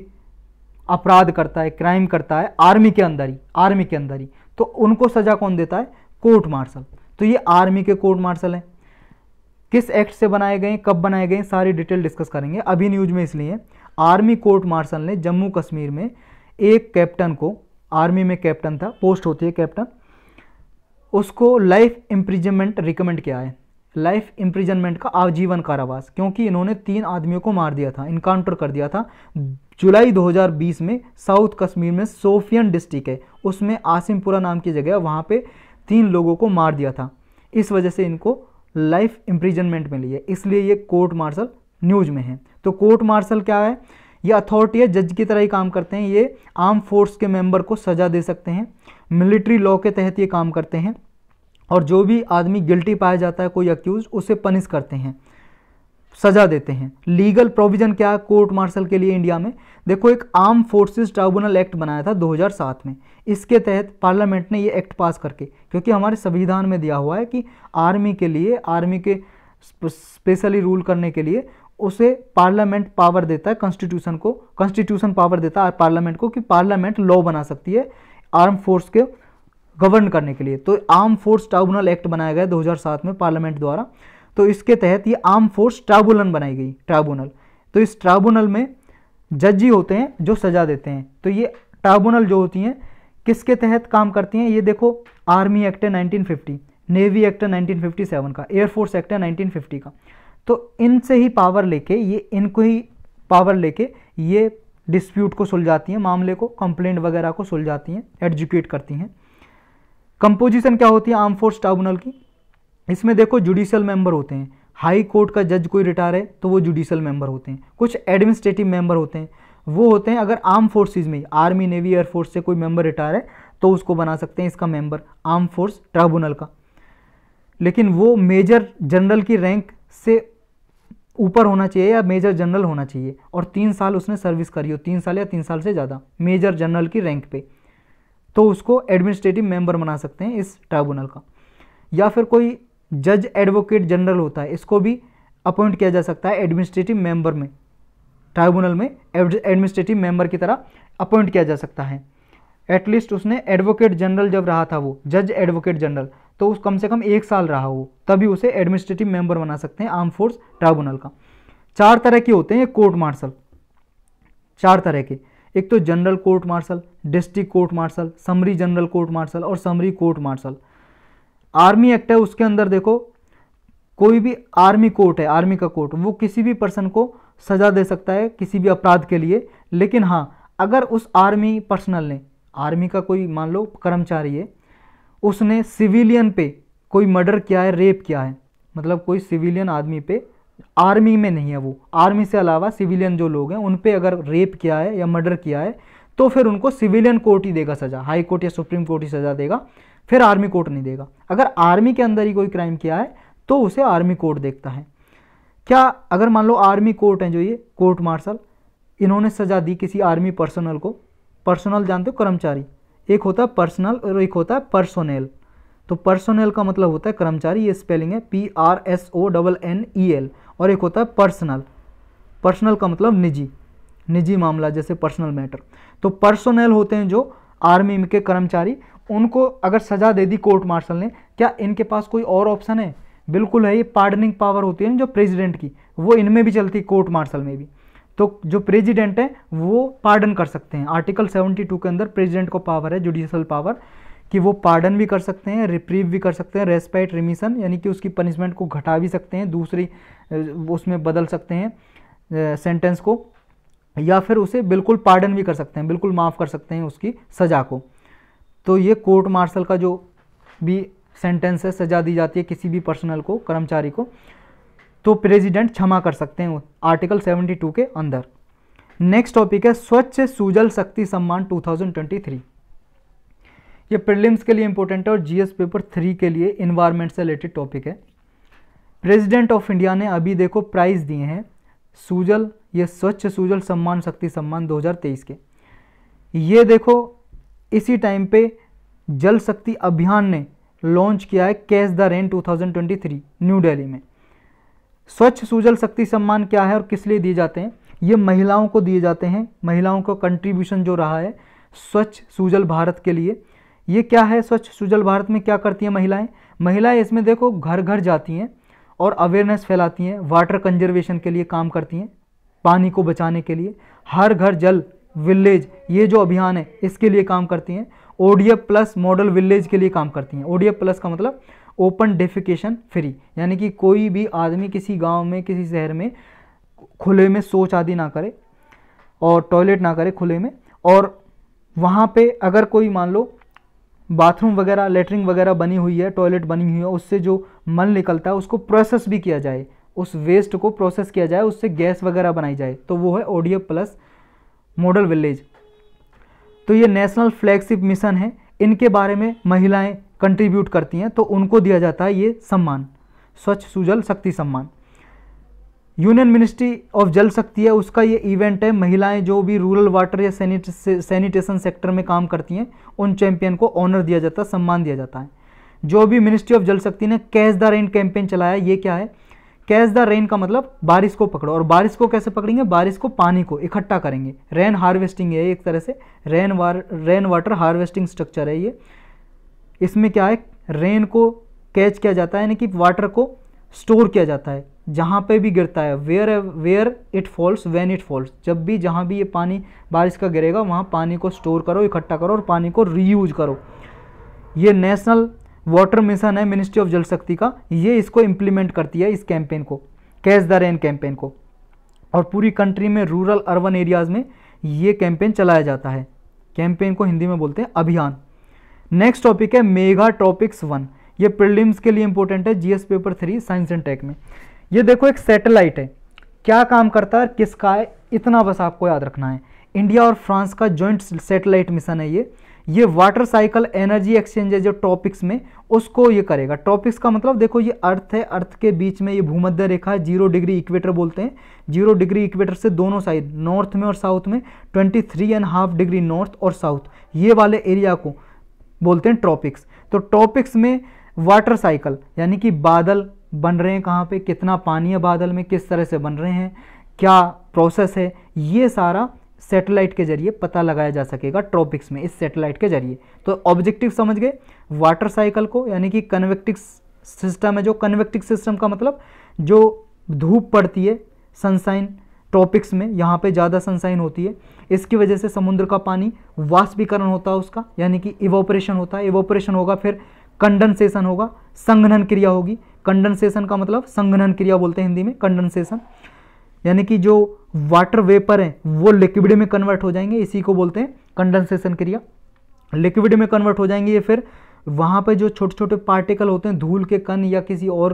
अपराध करता है क्राइम करता है आर्मी के अंदर ही आर्मी के अंदर ही तो उनको सज़ा कौन देता है कोर्ट मार्शल तो ये आर्मी के कोर्ट मार्शल हैं किस एक्ट से बनाए गए कब बनाए गए सारी डिटेल डिस्कस करेंगे अभी न्यूज में इसलिए आर्मी कोर्ट मार्शल ने जम्मू कश्मीर में एक कैप्टन को आर्मी में कैप्टन था पोस्ट होती है कैप्टन उसको लाइफ इम्प्रिजनमेंट रिकमेंड किया है लाइफ इम्प्रिजनमेंट का आजीवन कारावास क्योंकि इन्होंने तीन आदमियों को मार दिया था इनकाउंटर कर दिया था जुलाई 2020 में साउथ कश्मीर में सोफियन डिस्ट्रिक्ट है उसमें आसिमपुरा नाम की जगह वहाँ पे तीन लोगों को मार दिया था इस वजह से इनको लाइफ इम्प्रिजनमेंट मिली है इसलिए ये कोर्ट मार्शल न्यूज में है तो कोर्ट मार्शल क्या है ये अथॉरिटी है जज की तरह ही काम करते हैं ये आर्म फोर्स के मेंबर को सजा दे सकते हैं मिलिट्री लॉ के तहत ये काम करते हैं और जो भी आदमी गिल्टी पाया जाता है कोई अक्यूज उसे पनिश करते हैं सजा देते हैं लीगल प्रोविजन क्या है कोर्ट मार्शल के लिए इंडिया में देखो एक आर्म फोर्सेस ट्राइब्यूनल एक्ट बनाया था 2007 में इसके तहत पार्लियामेंट ने ये एक्ट पास करके क्योंकि हमारे संविधान में दिया हुआ है कि आर्मी के लिए आर्मी के स्पेशली रूल करने के लिए उसे पार्लियामेंट पावर देता है कॉन्स्टिट्यूशन को कॉन्स्टिट्यूशन पावर देता है पार्लियामेंट को कि पार्लियामेंट लॉ बना सकती है आर्म फोर्स के गवर्न करने के लिए तो आर्म फोर्स ट्राइबूनल एक्ट बनाया गया 2007 में पार्लियामेंट द्वारा तो इसके तहत ये आर्म फोर्स ट्राइबूनल बनाई गई ट्राइब्यूनल तो इस ट्राइब्यूनल में जज ही होते हैं जो सजा देते हैं तो ये ट्राइबूनल जो होती हैं किसके तहत काम करती हैं ये देखो आर्मी एक्ट है 1950 नेवी एक्ट है 1957 का एयरफोर्स एक्ट है 1950 का तो इनसे ही पावर लेके ये इनको ही पावर लेके ये डिस्प्यूट को सुलझाती हैं मामले को कंप्लेंट वगैरह को सुलझाती हैं एडजुकेट करती हैं कंपोजिशन क्या होती है आर्म फोर्स ट्राइब्यूनल की इसमें देखो जुडिशियल मेंबर होते हैं हाई कोर्ट का जज कोई रिटायर है तो वो जुडिशियल मेंबर होते हैं कुछ एडमिनिस्ट्रेटिव मेंबर होते हैं वो होते हैं अगर आर्म फोर्सेज में आर्मी नेवी एयरफोर्स से कोई मेंबर रिटायर है तो उसको बना सकते हैं इसका मेंबर आर्म फोर्स ट्राइब्यूनल का लेकिन वो मेजर जनरल की रैंक से ऊपर होना चाहिए या मेजर जनरल होना चाहिए और तीन साल उसने सर्विस करी हो तीन साल या तीन साल से ज़्यादा मेजर जनरल की रैंक पे तो उसको एडमिनिस्ट्रेटिव मेंबर बना सकते हैं इस ट्राइब्यूनल का या फिर कोई जज एडवोकेट जनरल होता है इसको भी अपॉइंट किया जा सकता है एडमिनिस्ट्रेटिव मेंबर में ट्राइब्यूनल में एडमिनिस्ट्रेटिव मेंबर की तरह अपॉइंट किया जा सकता है एटलीस्ट उसने एडवोकेट जनरल जब रहा था वो जज एडवोकेट जनरल तो उस कम से कम एक साल रहा वो तभी उसे एडमिनिस्ट्रेटिव मेंबर बना सकते हैं आर्म फोर्स ट्राइब्यूनल का चार तरह के होते हैं कोर्ट मार्शल चार तरह के एक तो general court martial district court martial summary general court martial और summary court martial army act है उसके अंदर देखो कोई भी आर्मी कोर्ट है आर्मी का कोर्ट वो किसी भी पर्सन को सज़ा दे सकता है किसी भी अपराध के लिए लेकिन हाँ अगर उस आर्मी पर्सनल ने आर्मी का कोई मान लो कर्मचारी है उसने सिविलियन पे कोई मर्डर किया है रेप किया है मतलब कोई सिविलियन आदमी पे आर्मी में नहीं है वो आर्मी से अलावा सिविलियन जो लोग हैं उन पर अगर रेप किया है या मर्डर किया है तो फिर उनको सिविलियन कोर्ट ही देगा सज़ा हाई कोर्ट या सुप्रीम कोर्ट ही सज़ा देगा फिर आर्मी कोर्ट नहीं देगा अगर आर्मी के अंदर ही कोई क्राइम किया है तो उसे आर्मी कोर्ट देखता है क्या अगर मान लो आर्मी कोर्ट है जो ये कोर्ट मार्शल इन्होंने सज़ा दी किसी आर्मी पर्सनल को पर्सनल जानते हो कर्मचारी एक होता है पर्सनल और एक होता है पर्सोनेल तो पर्सोनल का मतलब होता है कर्मचारी ये स्पेलिंग है P R S O double N E L और एक होता है पर्सनल पर्सनल का मतलब निजी निजी मामला जैसे पर्सनल मैटर तो पर्सोनल होते हैं जो आर्मी के कर्मचारी उनको अगर सज़ा दे दी कोर्ट मार्शल ने क्या इनके पास कोई और ऑप्शन है बिल्कुल है ये पार्डनिंग पावर होती है जो प्रेसिडेंट की वो इनमें भी चलती कोर्ट मार्शल में भी तो जो प्रेसिडेंट है वो पार्डन कर सकते हैं आर्टिकल 72 के अंदर प्रेसिडेंट को पावर है जुडिशल पावर कि वो पार्डन भी कर सकते हैं रिप्रीव भी कर सकते हैं रेस्पेक्ट रिमिशन यानी कि उसकी पनिशमेंट को घटा भी सकते हैं दूसरी उसमें बदल सकते हैं सेंटेंस को या फिर उसे बिल्कुल पार्डन भी कर सकते हैं बिल्कुल माफ़ कर सकते हैं उसकी सज़ा को तो ये कोर्ट मार्शल का जो भी सेंटेंस है सज़ा दी जाती है किसी भी पर्सनल को कर्मचारी को तो प्रेसिडेंट क्षमा कर सकते हैं आर्टिकल 72 के अंदर नेक्स्ट टॉपिक है स्वच्छ सुजल शक्ति सम्मान 2023 ये प्रीलिम्स के लिए इंपॉर्टेंट है और जीएस पेपर थ्री के लिए इन्वायरमेंट से रिलेटेड टॉपिक है प्रेसिडेंट ऑफ इंडिया ने अभी देखो प्राइज दिए हैं सुजल ये स्वच्छ सुजल सम्मान शक्ति सम्मान 2023 के ये देखो इसी टाइम पे जल शक्ति अभियान ने लॉन्च किया है catch the rain 2023 new Delhi में स्वच्छ सूजल शक्ति सम्मान क्या है और किस लिए दिए जाते हैं ये महिलाओं को दिए जाते हैं महिलाओं का कंट्रीब्यूशन जो रहा है स्वच्छ सूजल भारत के लिए ये क्या है स्वच्छ सूजल भारत में क्या करती हैं महिलाएं महिलाएं इसमें देखो घर घर जाती हैं और अवेयरनेस फैलाती हैं वाटर कंजर्वेशन के लिए काम करती हैं पानी को बचाने के लिए हर घर जल विलेज ये जो अभियान है इसके लिए काम करती हैं ओडीएफ प्लस मॉडल विलेज के लिए काम करती हैं ओडीएफ प्लस का मतलब ओपन डेफिकेशन फ्री यानी कि कोई भी आदमी किसी गांव में किसी शहर में खुले में सोच आदि ना करे और टॉयलेट ना करे खुले में और वहाँ पे अगर कोई मान लो बाथरूम वगैरह लेटरिन वगैरह बनी हुई है टॉयलेट बनी हुई है उससे जो मल निकलता है उसको प्रोसेस भी किया जाए उस वेस्ट को प्रोसेस किया जाए उससे गैस वगैरह बनाई जाए तो वो है ओडीएफ प्लस मॉडल विलेज तो ये नेशनल फ्लैगशिप मिशन है इनके बारे में महिलाएं कंट्रीब्यूट करती हैं तो उनको दिया जाता है ये सम्मान स्वच्छ सुजल शक्ति सम्मान यूनियन मिनिस्ट्री ऑफ जल शक्ति है उसका ये इवेंट है महिलाएं जो भी रूरल वाटर या सैनिटेशन सेक्टर में काम करती हैं उन चैंपियन को ऑनर दिया जाता है सम्मान दिया जाता है जो भी मिनिस्ट्री ऑफ जल शक्ति ने कैच द रेन कैंपेन चलाया ये क्या है कैच द रेन का मतलब बारिश को पकड़ो और बारिश को कैसे पकड़ेंगे बारिश को पानी को इकट्ठा करेंगे रेन हार्वेस्टिंग है एक तरह से रेन वार रेन वाटर हार्वेस्टिंग स्ट्रक्चर है ये इसमें क्या है रेन को कैच किया जाता है यानी कि वाटर को स्टोर किया जाता है जहाँ पे भी गिरता है where where it falls when it falls जब भी जहाँ भी ये पानी बारिश का गिरेगा वहाँ पानी को स्टोर करो इकट्ठा करो और पानी को रीयूज करो ये नेशनल वाटर मिशन है मिनिस्ट्री ऑफ जल शक्ति का ये इसको इम्प्लीमेंट करती है इस कैंपेन को कैच द रेन कैंपेन को और पूरी कंट्री में रूरल अर्बन एरियाज़ में ये कैंपेन चलाया जाता है कैंपेन को हिंदी में बोलते हैं अभियान नेक्स्ट टॉपिक है मेगा टॉपिक्स वन ये प्रिलिम्स के लिए इंपॉर्टेंट है GS paper three science and tech में ये देखो एक सैटेलाइट है क्या काम करता है किसका है इतना बस आपको याद रखना है इंडिया और फ्रांस का जॉइंट सैटेलाइट मिशन है ये ये वाटर साइकिल एनर्जी एक्सचेंज है जो टॉपिक्स में उसको ये करेगा टॉपिक्स का मतलब देखो ये अर्थ है अर्थ के बीच में ये भूमध्य रेखा है जीरो डिग्री इक्वेटर बोलते हैं जीरो डिग्री इक्वेटर से दोनों साइड नॉर्थ में और साउथ में twenty three and half degree north और साउथ ये वाले एरिया को बोलते हैं ट्रॉपिक्स तो ट्रॉपिक्स में वाटर साइकिल यानी कि बादल बन रहे हैं कहाँ पर कितना पानी है बादल में किस तरह से बन रहे हैं क्या प्रोसेस है ये सारा सैटेलाइट के जरिए पता लगाया जा सकेगा ट्रॉपिक्स में इस सैटेलाइट के जरिए तो ऑब्जेक्टिव समझ गए वाटर साइकिल को यानी कि कन्वेक्टिव सिस्टम है जो कन्वेक्टिव सिस्टम का मतलब जो धूप पड़ती है सनसाइन ट्रॉपिक्स में यहाँ पे ज़्यादा सनसाइन होती है इसकी वजह से समुद्र का पानी वाष्पीकरण होता है उसका यानी कि इवोपरेशन होता है इवोपरेशन होगा फिर कंडनसेशन होगा संघनन क्रिया होगी कंडनसेशन का मतलब संघनन क्रिया बोलते हैं हिंदी में कंडनसेशन यानी कि जो वाटर वेपर हैं वो लिक्विड में कन्वर्ट हो जाएंगे इसी को बोलते हैं कंडेंसेशन क्रिया लिक्विड में कन्वर्ट हो जाएंगे ये फिर वहाँ पर जो छोटे छोटे पार्टिकल होते हैं धूल के कन या किसी और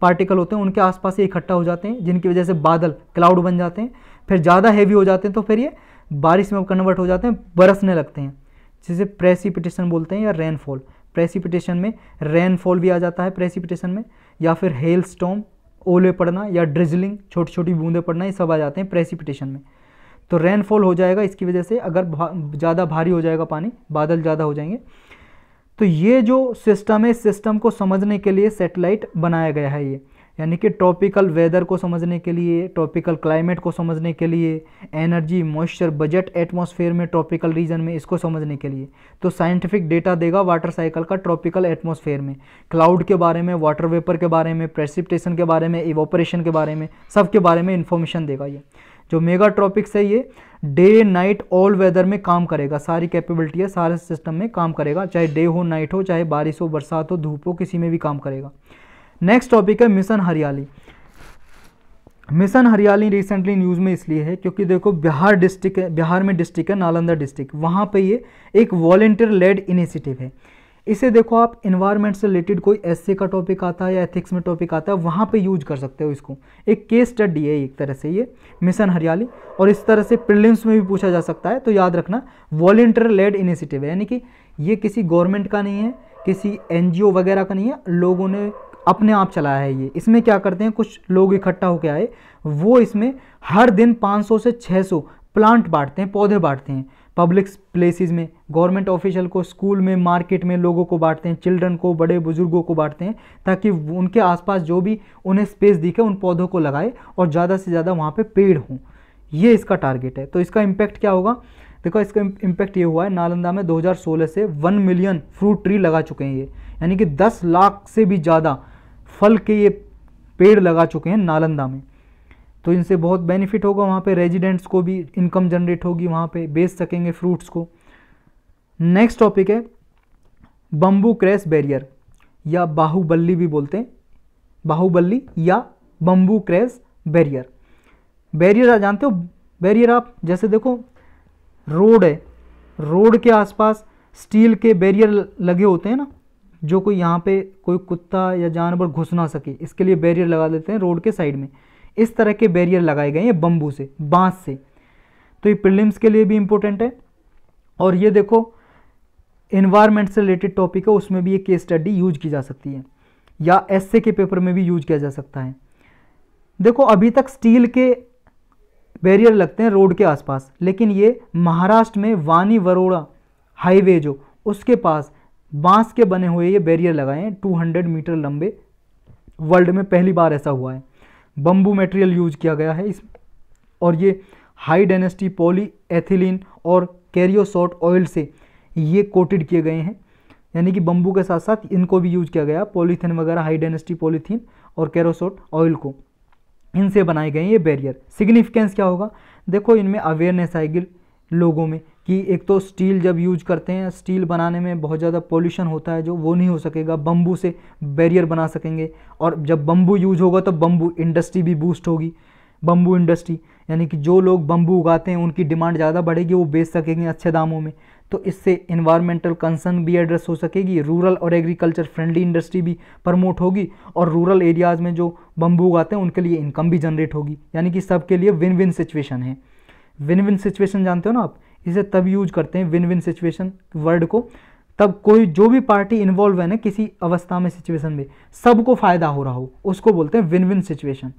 पार्टिकल होते हैं उनके आसपास ये इकट्ठा हो जाते हैं जिनकी वजह से बादल क्लाउड बन जाते हैं फिर ज़्यादा हैवी हो जाते हैं तो फिर ये बारिश में कन्वर्ट हो जाते हैं बरसने लगते हैं जिसे प्रेसिपिटेशन बोलते हैं या रेनफॉल प्रेसिपिटेशन में रेनफॉल भी आ जाता है प्रेसिपिटेशन में या फिर हेल स्टोम ओले पड़ना या ड्रिजलिंग छोटी छोटी बूंदें पड़ना ये सब आ जाते हैं प्रेसिपिटेशन में तो रेनफॉल हो जाएगा इसकी वजह से अगर भा, ज़्यादा भारी हो जाएगा पानी बादल ज़्यादा हो जाएंगे तो ये जो सिस्टम है इस सिस्टम को समझने के लिए सेटेलाइट बनाया गया है ये यानी कि ट्रॉपिकल वेदर को समझने के लिए ट्रॉपिकल क्लाइमेट को समझने के लिए एनर्जी मॉइस्चर बजट एटमॉस्फेयर में ट्रॉपिकल रीजन में इसको समझने के लिए तो साइंटिफिक डेटा देगा वाटर साइकिल का ट्रॉपिकल एटमॉस्फेयर में क्लाउड के बारे में वाटर वेपर के बारे में प्रेसिपटेशन के बारे में इवोपरेशन के बारे में सब के बारे में इन्फॉर्मेशन देगा ये जो मेगा ट्रॉपिक्स है ये डे नाइट ऑल वेदर में काम करेगा सारी कैपेबिलिटी है सारे सिस्टम में काम करेगा चाहे डे हो नाइट हो चाहे बारिश हो बरसात हो धूप हो किसी में भी काम करेगा नेक्स्ट टॉपिक है mission Hariyali mission Hariyali recently news में इसलिए है क्योंकि देखो बिहार डिस्ट्रिक्ट है बिहार में डिस्ट्रिक्ट है नालंदा डिस्ट्रिक्ट वहाँ पे ये एक वॉलेंटियर लेड इनिशिएटिव है इसे देखो आप इन्वायरमेंट से रिलेटेड कोई एस का टॉपिक आता है या एथिक्स में टॉपिक आता है वहाँ पे यूज कर सकते हो इसको एक केस स्टडी है एक तरह से ये मिशन हरियाली और इस तरह से प्रिलिम्स में भी पूछा जा सकता है तो याद रखना वॉलेंटियर लेड इनिशिएटिव है यानी कि ये किसी गवर्नमेंट का नहीं है किसी एन वगैरह का नहीं है लोगों ने अपने आप चलाया है ये इसमें क्या करते हैं कुछ लोग इकट्ठा होकर आए वो इसमें हर दिन 500 से 600 प्लांट बांटते हैं पौधे बांटते हैं पब्लिक प्लेसेस में गवर्नमेंट ऑफिशियल को स्कूल में मार्केट में लोगों को बांटते हैं चिल्ड्रन को बड़े बुजुर्गों को बांटते हैं ताकि उनके आसपास जो भी उन्हें स्पेस दिखे उन पौधों को लगाए और ज़्यादा से ज़्यादा वहाँ पे पेड़ हों ये इसका टारगेट है तो इसका इम्पैक्ट क्या होगा देखो इसका इम्पैक्ट ये हुआ है नालंदा में 2016 से 1 मिलियन फ्रूट ट्री लगा चुके हैं ये यानी कि 10 लाख से भी ज़्यादा फल के ये पेड़ लगा चुके हैं नालंदा में तो इनसे बहुत बेनिफिट होगा वहाँ पे रेजिडेंट्स को भी इनकम जनरेट होगी वहाँ पे बेच सकेंगे फ्रूट्स को नेक्स्ट टॉपिक है बम्बू क्रैस बैरियर या बाहुबली भी बोलते हैं बाहुबली या बम्बू क्रैस बैरियर बैरियर आप जानते हो बैरियर आप जैसे देखो रोड है रोड के आसपास स्टील के बैरियर लगे होते हैं ना जो कोई यहाँ पे कोई कुत्ता या जानवर घुस ना सके इसके लिए बैरियर लगा देते हैं रोड के साइड में इस तरह के बैरियर लगाए गए हैं बम्बू से बांस से तो ये प्रिलिम्स के लिए भी इम्पोर्टेंट है और ये देखो इन्वायरमेंट से रिलेटेड टॉपिक है उसमें भी ये केस स्टडी यूज की जा सकती है या एस के पेपर में भी यूज किया जा सकता है देखो अभी तक स्टील के बैरियर लगते हैं रोड के आसपास लेकिन ये महाराष्ट्र में वानी वरोड़ा हाईवे जो उसके पास बांस के बने हुए ये बैरियर लगाए हैं 200 मीटर लंबे वर्ल्ड में पहली बार ऐसा हुआ है बम्बू मटेरियल यूज किया गया है इस और ये हाई डेनेस्टी पॉली एथिलीन और कैरियोसॉट ऑयल से ये कोटेड किए गए हैं यानी कि बम्बू के साथ साथ इनको भी यूज किया गया पॉलीथीन वगैरह हाई डेनेस्टी पॉलीथीन और कैरोसोट ऑयल को इनसे बनाए गए ये बैरियर सिग्निफिकेंस क्या होगा देखो इनमें अवेयरनेस आएगी लोगों में कि एक तो स्टील जब यूज करते हैं स्टील बनाने में बहुत ज़्यादा पोल्यूशन होता है जो वो नहीं हो सकेगा बम्बू से बैरियर बना सकेंगे और जब बम्बू यूज होगा तो बम्बू इंडस्ट्री भी बूस्ट होगी बम्बू इंडस्ट्री यानी कि जो लोग बम्बू उगाते हैं उनकी डिमांड ज़्यादा बढ़ेगी वो बेच सकेंगे अच्छे दामों में तो इससे इन्वायरमेंटल कंसर्न भी एड्रेस हो सकेगी रूरल और एग्रीकल्चर फ्रेंडली इंडस्ट्री भी प्रमोट होगी और रूरल एरियाज़ में जो बम्बू उगाते हैं उनके लिए इनकम भी जनरेट होगी यानी कि सबके लिए विन विन सिचुएशन है विन विन सिचुएशन जानते हो ना आप इसे तब यूज करते हैं विन विन सिचुएशन वर्ड को तब कोई जो भी पार्टी इन्वॉल्व है ना किसी अवस्था में सिचुएशन में सबको फ़ायदा हो रहा हो उसको बोलते हैं विन विन सिचुएशन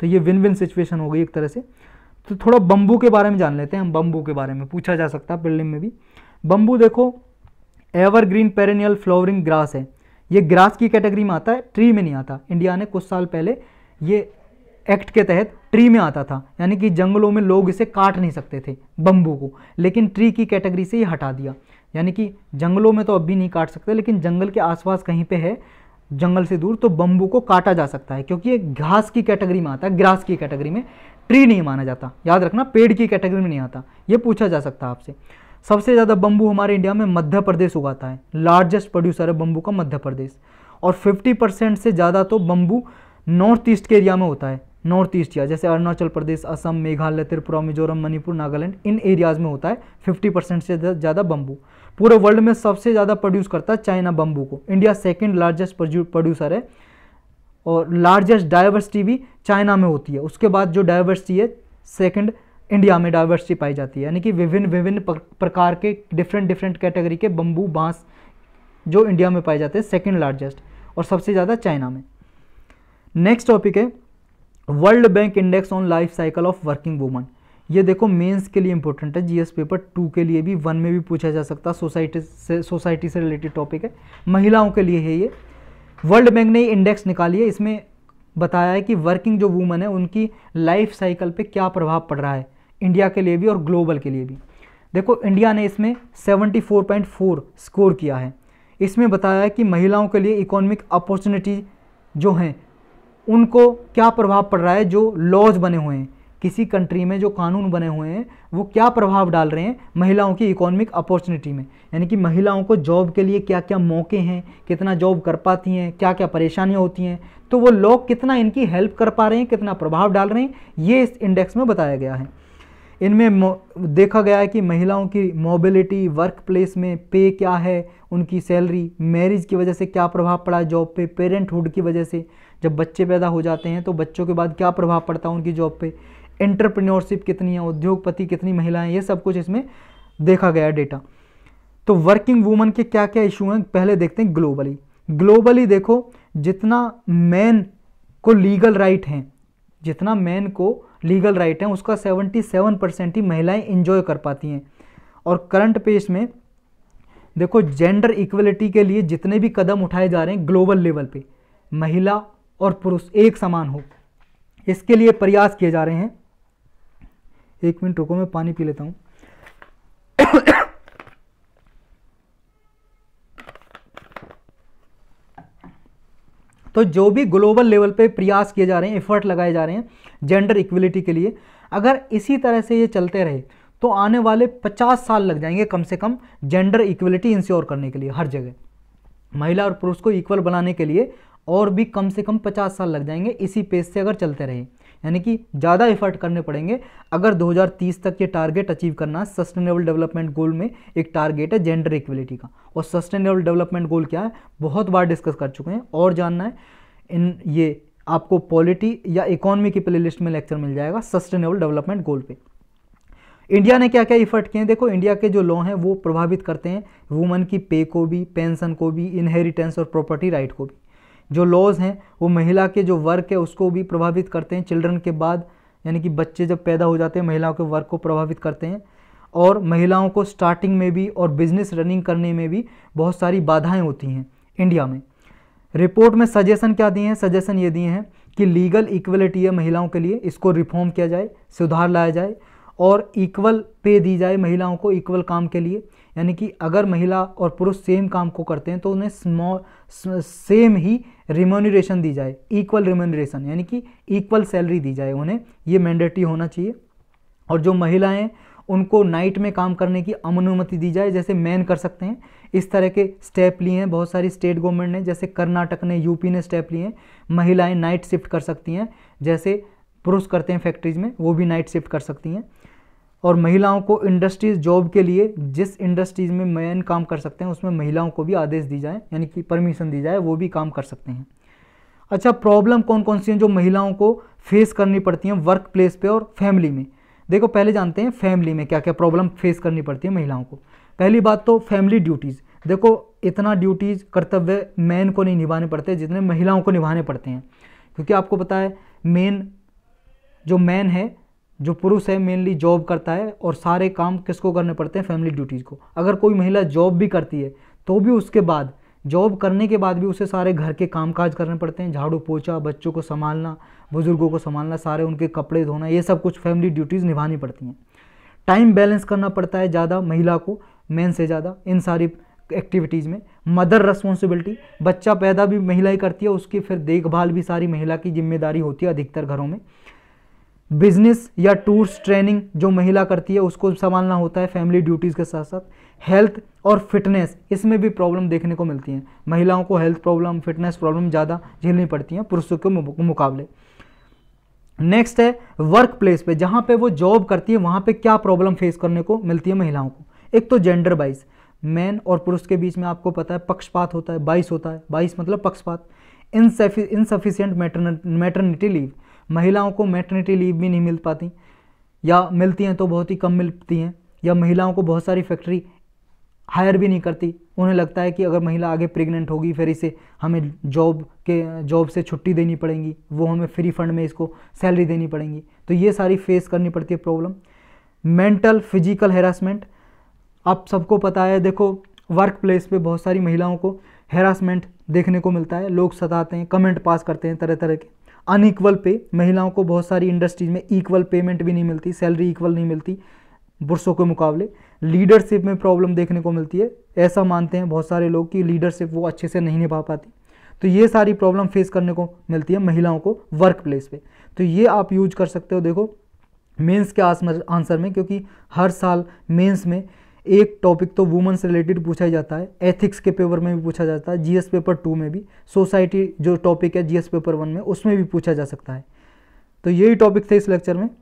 तो ये विन विन सिचुएशन हो गई एक तरह से तो थोड़ा बम्बू के बारे में जान लेते हैं हम बम्बू के बारे में पूछा जा सकता है बिल्डिंग में भी बम्बू देखो ever green perennial flowering grass है ये ग्रास की कैटेगरी में आता है ट्री में नहीं आता इंडिया ने कुछ साल पहले ये एक्ट के तहत ट्री में आता था यानी कि जंगलों में लोग इसे काट नहीं सकते थे बम्बू को लेकिन ट्री की कैटेगरी से ये हटा दिया यानी कि जंगलों में तो अब भी नहीं काट सकते लेकिन जंगल के आसपास कहीं पे है जंगल से दूर तो बम्बू को काटा जा सकता है क्योंकि ये घास की कैटेगरी में आता है ग्रास की कैटेगरी में ट्री नहीं माना जाता याद रखना पेड़ की कैटेगरी में नहीं आता ये पूछा जा सकता है आपसे सबसे ज़्यादा बम्बू हमारे इंडिया में मध्य प्रदेश उगाता है लार्जेस्ट प्रोड्यूसर है बम्बू का मध्य प्रदेश और 50 परसेंट से ज़्यादा तो बम्बू नॉर्थ ईस्ट के एरिया में होता है नॉर्थ ईस्ट या जैसे अरुणाचल प्रदेश असम मेघालय त्रिपुरा मिजोरम मणिपुर नागालैंड इन एरियाज में होता है 50 परसेंट से ज़्यादा बम्बू पूरे वर्ल्ड में सबसे ज़्यादा प्रोड्यूस करता है चाइना बम्बू को इंडिया सेकेंड लार्जेस्ट प्रोड्यूसर है और लार्जेस्ट डाइवर्सिटी भी चाइना में होती है उसके बाद जो डाइवर्सिटी है सेकेंड इंडिया में डाइवर्सिटी पाई जाती है यानी कि विभिन्न विभिन्न प्रकार के डिफरेंट डिफरेंट कैटेगरी के बम्बू बांस जो इंडिया में पाए जाते हैं सेकेंड लार्जेस्ट और सबसे ज़्यादा चाइना में नेक्स्ट टॉपिक है World Bank index on life cycle of working women ये देखो मेंस के लिए इंपॉर्टेंट है जीएस पेपर टू के लिए भी वन में भी पूछा जा सकता है सोसाइटी से सोसाइटी से रिलेटेड टॉपिक है महिलाओं के लिए है ये वर्ल्ड बैंक ने इंडेक्स निकाली है इसमें बताया है कि वर्किंग जो वूमन है उनकी लाइफ साइकिल पर क्या प्रभाव पड़ रहा है इंडिया के लिए भी और ग्लोबल के लिए भी देखो इंडिया ने इसमें 74.4 स्कोर किया है इसमें बताया है कि महिलाओं के लिए इकोनॉमिक अपॉर्चुनिटी जो हैं उनको क्या प्रभाव पड़ रहा है जो लॉज बने हुए हैं किसी कंट्री में जो कानून बने हुए हैं वो क्या प्रभाव डाल रहे हैं महिलाओं की इकोनॉमिक अपॉर्चुनिटी में यानी कि महिलाओं को जॉब के लिए क्या क्या मौके हैं कितना जॉब कर पाती हैं क्या क्या परेशानियाँ होती हैं तो वो लोग कितना इनकी हेल्प कर पा रहे हैं कितना प्रभाव डाल रहे हैं ये इस इंडेक्स में बताया गया है इनमें देखा गया है कि महिलाओं की मोबिलिटी वर्क प्लेस में पे क्या है उनकी सैलरी मैरिज की वजह से क्या प्रभाव पड़ा जॉब पे पेरेंटहुड की वजह से जब बच्चे पैदा हो जाते हैं तो बच्चों के बाद क्या प्रभाव पड़ता है उनकी जॉब पे एंटरप्रेन्योरशिप कितनी है उद्योगपति कितनी महिलाएं ये सब कुछ इसमें देखा गया डेटा तो वर्किंग वूमन के क्या क्या इशू हैं पहले देखते हैं ग्लोबली ग्लोबली देखो जितना मैन को लीगल राइट हैं जितना मैन को लीगल राइट हैं उसका 77 परसेंट ही महिलाएं इंजॉय कर पाती हैं और करंट पेस में देखो जेंडर इक्वलिटी के लिए जितने भी कदम उठाए जा रहे हैं ग्लोबल लेवल पे महिला और पुरुष एक समान हो इसके लिए प्रयास किए जा रहे हैं एक मिनट रुको मैं पानी पी लेता हूँ तो जो भी ग्लोबल लेवल पे प्रयास किए जा रहे हैं एफर्ट लगाए जा रहे हैं जेंडर इक्वलिटी के लिए अगर इसी तरह से ये चलते रहे तो आने वाले 50 साल लग जाएंगे कम से कम जेंडर इक्वलिटी इंश्योर करने के लिए हर जगह महिला और पुरुष को इक्वल बनाने के लिए और भी कम से कम पचास साल लग जाएंगे इसी पेज से अगर चलते रहे यानी कि ज़्यादा एफर्ट करने पड़ेंगे अगर 2030 तक ये टारगेट अचीव करना सस्टेनेबल डेवलपमेंट गोल में एक टारगेट है जेंडर इक्वलिटी का और सस्टेनेबल डेवलपमेंट गोल क्या है बहुत बार डिस्कस कर चुके हैं और जानना है इन ये आपको पॉलिटी या इकोनॉमी की प्लेलिस्ट में लेक्चर मिल जाएगा सस्टेनेबल डेवलपमेंट गोल पर इंडिया ने क्या क्या इफर्ट किए हैं देखो इंडिया के जो लॉ हैं वो प्रभावित करते हैं वुमन की पे को भी पेंशन को भी इनहेरिटेंस और प्रॉपर्टी राइट को भी जो लॉज हैं वो महिला के जो वर्क है उसको भी प्रभावित करते हैं चिल्ड्रन के बाद यानी कि बच्चे जब पैदा हो जाते हैं महिलाओं के वर्क को प्रभावित करते हैं और महिलाओं को स्टार्टिंग में भी और बिजनेस रनिंग करने में भी बहुत सारी बाधाएं होती हैं इंडिया में रिपोर्ट में सजेशन क्या दिए हैं सजेशन ये दिए हैं कि लीगल इक्वलिटी है महिलाओं के लिए इसको रिफॉर्म किया जाए सुधार लाया जाए और इक्वल पे दी जाए महिलाओं को इक्वल काम के लिए यानी कि अगर महिला और पुरुष सेम काम को करते हैं तो उन्हें स्मॉल सेम ही रिमोनरेशन दी जाए इक्वल रिमोनरेशन यानी कि इक्वल सैलरी दी जाए उन्हें ये मैंडेटरी होना चाहिए और जो महिलाएं उनको नाइट में काम करने की अनुमति दी जाए जैसे मैन कर सकते हैं इस तरह के स्टेप लिए हैं बहुत सारी स्टेट गवर्नमेंट ने जैसे कर्नाटक ने यूपी ने स्टेप लिए हैं महिलाएं नाइट शिफ्ट कर सकती हैं जैसे पुरुष करते हैं फैक्ट्रीज में वो भी नाइट शिफ्ट कर सकती हैं और महिलाओं को इंडस्ट्रीज जॉब के लिए जिस इंडस्ट्रीज में मैन काम कर सकते हैं उसमें महिलाओं को भी आदेश दी जाए यानी कि परमिशन दी जाए वो भी काम कर सकते हैं अच्छा प्रॉब्लम कौन कौन सी हैं जो महिलाओं को फेस करनी पड़ती हैं वर्क प्लेस पर और फैमिली में देखो पहले जानते हैं फैमिली में क्या क्या प्रॉब्लम फेस करनी पड़ती है महिलाओं को पहली बात तो फैमिली ड्यूटीज़ देखो इतना ड्यूटीज़ कर्तव्य मैन को नहीं निभाने पड़ते जितने महिलाओं को निभाने पड़ते हैं क्योंकि आपको पता है मेन जो मैन है जो पुरुष है मेनली जॉब करता है और सारे काम किसको करने पड़ते हैं फैमिली ड्यूटीज़ को अगर कोई महिला जॉब भी करती है तो भी उसके बाद जॉब करने के बाद भी उसे सारे घर के कामकाज करने पड़ते हैं झाड़ू पोछा बच्चों को संभालना बुज़ुर्गों को संभालना सारे उनके कपड़े धोना ये सब कुछ फैमिली ड्यूटीज़ निभानी पड़ती हैं टाइम बैलेंस करना पड़ता है ज़्यादा महिला को मैन से ज़्यादा इन सारी एक्टिविटीज़ में मदर रेस्पॉन्सिबिलिटी बच्चा पैदा भी महिला ही करती है उसकी फिर देखभाल भी सारी महिला की जिम्मेदारी होती है अधिकतर घरों में बिजनेस या टूर्स ट्रेनिंग जो महिला करती है उसको संभालना होता है फैमिली ड्यूटीज़ के साथ साथ हेल्थ और फिटनेस इसमें भी प्रॉब्लम देखने को मिलती हैं महिलाओं को हेल्थ प्रॉब्लम फिटनेस प्रॉब्लम ज़्यादा झेलनी पड़ती हैं पुरुषों के मुकाबले नेक्स्ट है वर्क प्लेस पर जहाँ पर वो जॉब करती है वहाँ पर क्या प्रॉब्लम फेस करने को मिलती है महिलाओं को एक तो जेंडर वाइज मैन और पुरुष के बीच में आपको पता है पक्षपात होता है बाइस होता है बाइस मतलब पक्षपात इनसफिशियंट मैटरनिटी लीव महिलाओं को मेटर्निटी लीव भी नहीं मिल पाती या मिलती हैं तो बहुत ही कम मिलती हैं या महिलाओं को बहुत सारी फैक्ट्री हायर भी नहीं करती उन्हें लगता है कि अगर महिला आगे प्रेग्नेंट होगी फिर इसे हमें जॉब के जॉब से छुट्टी देनी पड़ेगी वो हमें फ्री फंड में इसको सैलरी देनी पड़ेगी तो ये सारी फेस करनी पड़ती है प्रॉब्लम मेंटल फिजिकल हेरासमेंट आप सबको पता है देखो वर्क प्लेस पर बहुत सारी महिलाओं को हेरासमेंट देखने को मिलता है लोग सताते हैं कमेंट पास करते हैं तरह तरह के अनइक्वल पे महिलाओं को बहुत सारी इंडस्ट्रीज में इक्वल पेमेंट भी नहीं मिलती सैलरी इक्वल नहीं मिलती पुरुषों के मुकाबले लीडरशिप में प्रॉब्लम देखने को मिलती है ऐसा मानते हैं बहुत सारे लोग कि लीडरशिप वो अच्छे से नहीं निभा पाती तो ये सारी प्रॉब्लम फेस करने को मिलती है महिलाओं को वर्क प्लेस पे तो ये आप यूज कर सकते हो देखो मेंस के आंसर में क्योंकि हर साल मेंस में एक टॉपिक तो वुमेन से रिलेटेड पूछा ही जाता है एथिक्स के पेपर में भी पूछा जाता है जीएस पेपर टू में भी सोसाइटी जो टॉपिक है जीएस पेपर वन में उसमें भी पूछा जा सकता है तो यही टॉपिक थे इस लेक्चर में